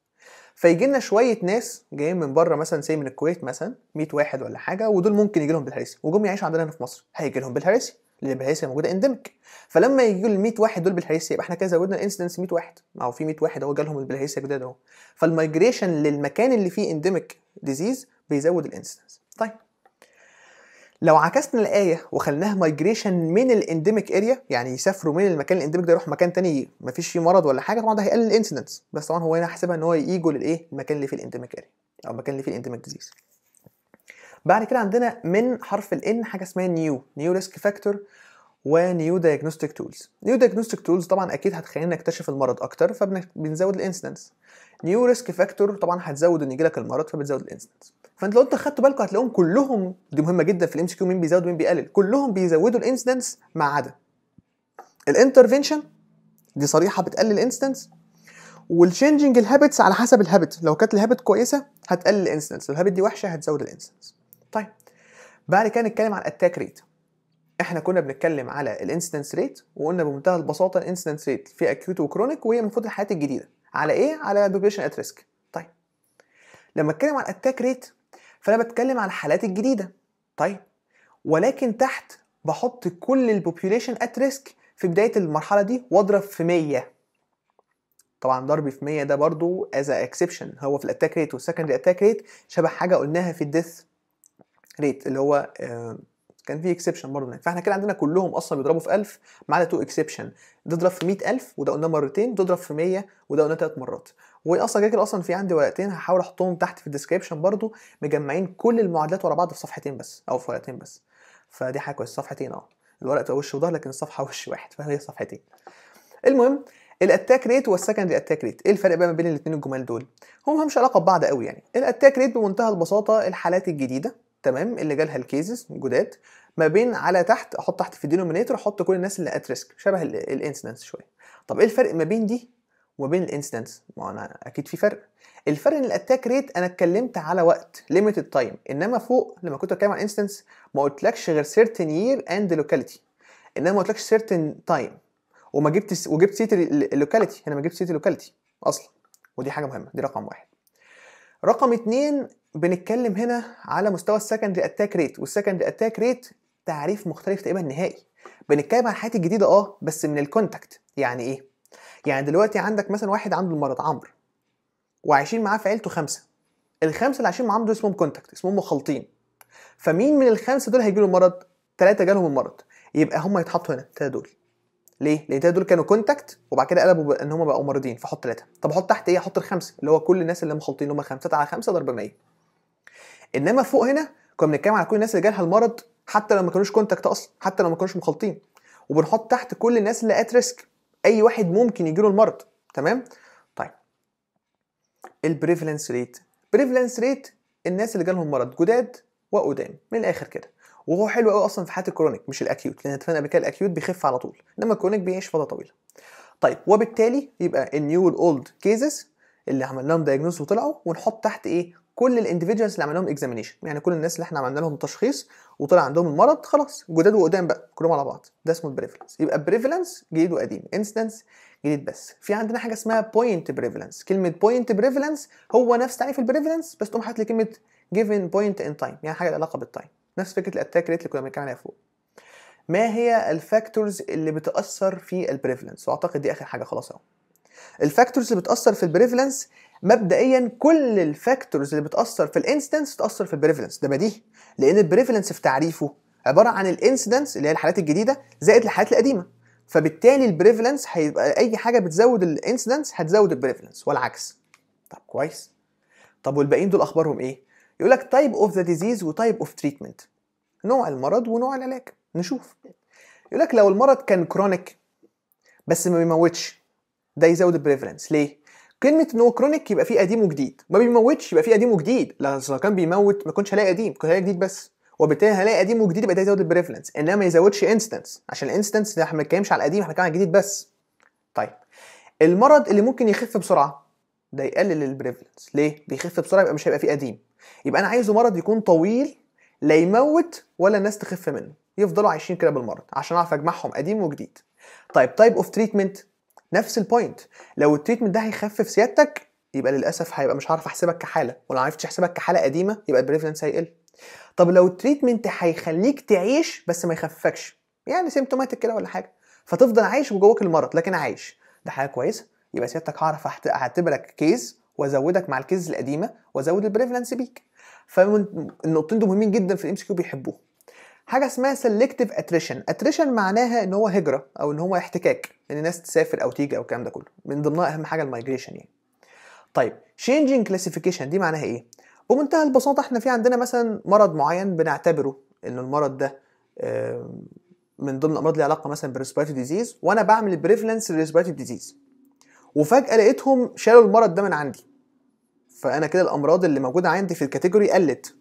فيجي لنا شويه ناس جايين من بره مثلا زي من الكويت مثلا 100 واحد ولا حاجه ودول ممكن يجي لهم بالهارسيا وجم يعيشوا عندنا هنا في مصر هيجي لهم بالهارسيا للبحيثيه موجوده اندمك فلما يجي ال 100 واحد دول بالحيثيه يبقى احنا كده زودنا الانسيدنس 100 واحد ما هو في 100 واحد هو جالهم البلهيسيا جداد اهو فالمايجريشن للمكان اللي فيه اندمك ديزيز بيزود الانسيدنس طيب لو عكسنا الايه وخلناها مايجريشن من الانديميك اريا يعني يسافروا من المكان الانديميك ده يروحوا مكان تاني مفيش فيه مرض ولا حاجه طبعا ده هيقلل الانسيدنس بس طبعا هو هنا حاسبها ان هو ييجوا للايه المكان اللي فيه الانديميك اريا او المكان اللي فيه الانديميك ديزيز بعد كده عندنا من حرف N حاجه اسمها نيو نيو ريسك فاكتور ونيو دايجنوستيك تولز نيو دايجنوستيك تولز طبعا اكيد هتخلينا نكتشف المرض اكتر فبنزود الانسيدنس نيو ريسك فاكتور طبعا هتزود ان يجيلك المرض فبتزود الانسيدنس فانت لو انت خدتوا بالكم هتلاقيهم كلهم دي مهمه جدا في الام سي كيو مين بيزود ومين بيقلل كلهم بيزودوا الانسيدنس ما عدا الانترفينشن دي صريحه بتقلل الانسيدنس والشينجنج الهابتس على حسب الهابت لو كانت الهابت كويسه هتقلل الانسيدنس لو الهابت دي وحشه هتزود الانسيدنس طيب بعد كده نتكلم على الاتاك ريت احنا كنا بنتكلم على الانستنس ريت وقلنا بمنتهى البساطه الانستنس ريت في اكيوت وكرونيك وهي المفروض الحالات الجديده على ايه على البوبيشن ات ريسك طيب لما اتكلم على الاتاك ريت فانا بتكلم على الحالات الجديده طيب ولكن تحت بحط كل البوبيوليشن ات ريسك في بدايه المرحله دي واضرب في 100 طبعا ضرب في 100 ده برضو از اكسبشن هو في الاتاك ريت والسكندري اتاك ريت شبه حاجه قلناها في الديث ريت اللي هو آه، كان في اكسبشن برضه هناك فاحنا كده عندنا كلهم اصلا بيضربوا في 1000 ما عدا تو اكسبشن تضرب في 100000 وده قلناه مرتين تضرب في 100 وده قلناه ثلاث مرات واصلا كده اصلا في عندي ورقتين هحاول احطهم تحت في الديسكربشن برضه مجمعين كل المعادلات ورا بعض في صفحتين بس او في ورقتين بس فدي حاجه كويسه صفحتين اه الورق وش وظهر لكن الصفحه وش واحد فهي صفحتين المهم الاتاك ريت والسكندري اتاك ريت ايه الفرق بقى ما بين الاثنين الجمال دول هم مش علاقه ببعض قوي يعني الاتاك ريت بمنتهى البساطه الحالات الجديده تمام اللي جالها الكيزز جداد ما بين على تحت احط تحت في الدينومينيتور احط كل الناس اللي ات ريسك شبه الانسيدنس شويه طب ايه الفرق ما بين دي وما بين الانسيدنس ما انا اكيد في فرق الفرق ان الاتاك ريت انا اتكلمت على وقت ليميتد تايم انما فوق لما كنت بتكلم عن انستنس ما قلتلكش غير سيرتن يير اند لوكاليتي انما ما قلتلكش سيرتن تايم وما جبت وجبت سيت اللوكاليتي هنا ما جبت سيت اللوكاليتي اصلا ودي حاجه مهمه دي رقم واحد رقم اتنين بنتكلم هنا على مستوى السكندري اتاك ريت والسكندري اتاك ريت تعريف مختلف تقريبا نهائي بنتكلم عن الحاجات الجديده اه بس من الكونتاكت يعني ايه يعني دلوقتي عندك مثلا واحد عنده المرض عمرو وعايشين معاه في عيلته خمسه الخمسه اللي عايشين معاه دول اسمهم كونتاكت اسمهم مخلطين فمين من الخمسه دول هيجيله المرض ثلاثه جالهم المرض يبقى هم يتحطوا هنا الثلاثه دول ليه؟ لان دول كانوا كونتاكت وبعد كده قلبوا ان هم بقوا مريضين فحط ثلاثه، طب احط تحت ايه؟ احط الخمسه اللي هو كل الناس اللي مخلطين هم خمسات على خمسه ضرب 100. انما فوق هنا كنا بنتكلم على كل الناس اللي جالها المرض حتى لو ما كانوش كونتاكت اصلا، حتى لو ما كانوش مخلطين. وبنحط تحت كل الناس اللي ات ريسك، اي واحد ممكن يجي له المرض، تمام؟ طيب. البريفلنس ريت، بريفلنس ريت الناس اللي جالهم مرض جداد وقدام، من الاخر كده. وهو حلو قوي اصلا في حالات الكرونيك مش الاكيوت لان اتفقنا قبل كده الاكيوت بيخف على طول انما الكرونيك بيعيش فتره طويله طيب وبالتالي يبقى النيو والاولد كيسز اللي عملنا لهم دايجنوز وطلعوا ونحط تحت ايه كل الانديفيدجوالز اللي عملنا لهم اكزامينيشن يعني كل الناس اللي احنا عملنا لهم تشخيص وطلع عندهم المرض خلاص جداد وقدام بقى كلهم على بعض ده اسمه البريفلنس يبقى بريفلنس جديد وقديم انستنس جديد بس في عندنا حاجه اسمها بوينت بريفلنس كلمه بوينت بريفلنس هو نفس تعريف البريفلنس بس تقوم حاطط لي كلمه جيفن بوينت ان تايم يعني حاجه علاقه بالتايم نفس فكره الاتاك ريت اللي كنا بنتكلم عليها فوق ما هي الفاكتورز اللي بتاثر في البريفلنس واعتقد دي اخر حاجه خلاص اهو الفاكتورز اللي بتاثر في البريفلنس مبدئيا كل الفاكتورز اللي بتاثر في الانسيدنس بتاثر في البريفلنس ده بديهي لان البريفلنس في تعريفه عباره عن الانسيدنس اللي هي الحالات الجديده زائد الحالات القديمه فبالتالي البريفلنس هيبقى اي حاجه بتزود الانسيدنس هتزود البريفلنس والعكس طب كويس طب والباقيين دول اخبارهم ايه يقول لك تايب اوف ذا ديزيز وتايب اوف تريتمنت نوع المرض ونوع العلاج نشوف يقول لك لو المرض كان كرونيك بس ما بيموتش ده يزود البريفرنس ليه كلمة ان هو كرونيك يبقى فيه قديم وجديد، ما بيموتش يبقى فيه قديم وجديد، لو كان بيموت ما كنتش هلاقي قديم، كنت هلاقي جديد بس، وبالتالي هلاقي قديم وجديد يبقى ده يزود البريفلنس، انما ما يزودش انستنس، عشان الانستنس ده احنا ما بنتكلمش على القديم احنا بنتكلم على الجديد بس. طيب المرض اللي ممكن يخف بسرعة ده يقلل البريفلنس ليه بيخف بسرعه يبقى مش هيبقى فيه قديم يبقى انا عايزه مرض يكون طويل لا يموت ولا الناس تخف منه يفضلوا عايشين كده بالمرض عشان اعرف اجمعهم قديم وجديد طيب تايب اوف تريتمنت نفس البوينت لو التريتمنت ده هيخفف سيادتك يبقى للاسف هيبقى مش هعرف احسبك كحاله ولو عرفتش احسبك كحاله قديمه يبقى البريفلنس هيقل طب لو التريتمنت هيخليك تعيش بس ما يخففكش يعني سيمتوماتيك كده ولا حاجه فتفضل عايش وجواك المرض لكن عايش ده حاجه كويسه يبقى سيادتك هعرف اعتبرك كيس وازودك مع الكيس القديمه وازود البريفلنس بيك فالنقطتين دول مهمين جدا في الام كيو بيحبوه حاجه اسمها سيلكتيف اتريشن اتريشن معناها ان هو هجره او ان هو احتكاك ان الناس تسافر او تيجي او الكلام ده كله من ضمنها اهم حاجه المايجريشن يعني طيب changing كلاسيفيكيشن دي معناها ايه بمنتهى البساطه احنا في عندنا مثلا مرض معين بنعتبره ان المرض ده من ضمن الامراض اللي علاقه مثلا بالريسبيرتيف ديزيز وانا بعمل بريفلنس للريسبيرتيف ديزيز وفجاه لقيتهم شالوا المرض ده من عندي فانا كده الامراض اللي موجوده عندي في الكاتيجوري قلت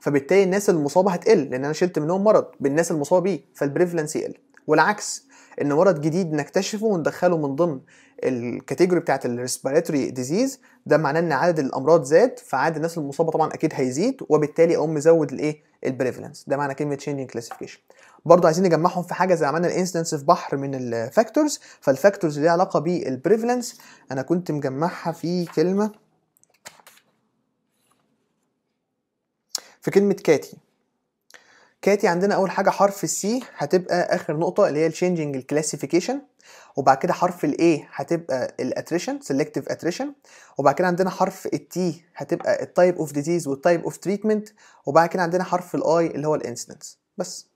فبالتالي الناس المصابه هتقل لان انا شلت منهم مرض بالناس المصابه بيه فالبريفلنس يقل والعكس ان مرض جديد نكتشفه وندخله من ضمن الكاتيجوري بتاعه الريسبيراتوري ديزيز ده معناه ان عدد الامراض زاد فعدد الناس المصابه طبعا اكيد هيزيد وبالتالي اقوم مزود الايه البريفلنس ده معنى كلمه changing classification برضه عايزين نجمعهم في حاجه زي عملنا الانستنس في بحر من الفاكتورز فالفاكتورز ليها علاقه بالبريفلنس انا كنت مجمعها في كلمه في كلمه كاتي كاتي عندنا اول حاجه حرف السي هتبقى اخر نقطه اللي هي الشينجينج الكلاسيفيكيشن وبعد كده حرف الاي هتبقى الاتريشن سيلكتيف اتريشن وبعد كده عندنا حرف التي هتبقى التايب اوف ديزيز والتايب اوف تريتمنت وبعد كده عندنا حرف الاي اللي هو الانسيدنس بس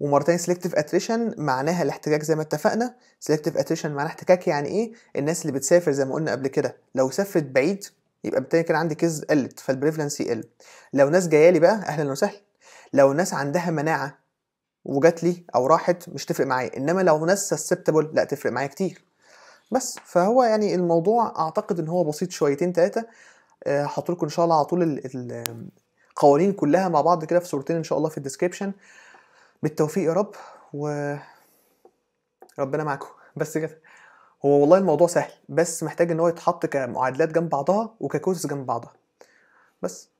ومره تانية سيلكتيف اتريشن معناها الاحتكاك زي ما اتفقنا سيلكتيف اتريشن معناها احتكاك يعني ايه الناس اللي بتسافر زي ما قلنا قبل كده لو سافرت بعيد يبقى بالتالي كان عندي كيز قلت فالبريفلنس يقل لو ناس جايه لي بقى اهلا وسهلا لو ناس عندها مناعه وجات لي او راحت مش تفرق معايا انما لو ناس سسبتبل لا تفرق معايا كتير بس فهو يعني الموضوع اعتقد ان هو بسيط شويتين ثلاثه آه، هحط لكم ان شاء الله على طول القوانين كلها مع بعض كده في صورتين ان شاء الله في الديسكربشن بالتوفيق يا رب و ربنا معاكم بس كده هو والله الموضوع سهل بس محتاج ان هو يتحط كمعادلات جنب بعضها وككوز جنب بعضها بس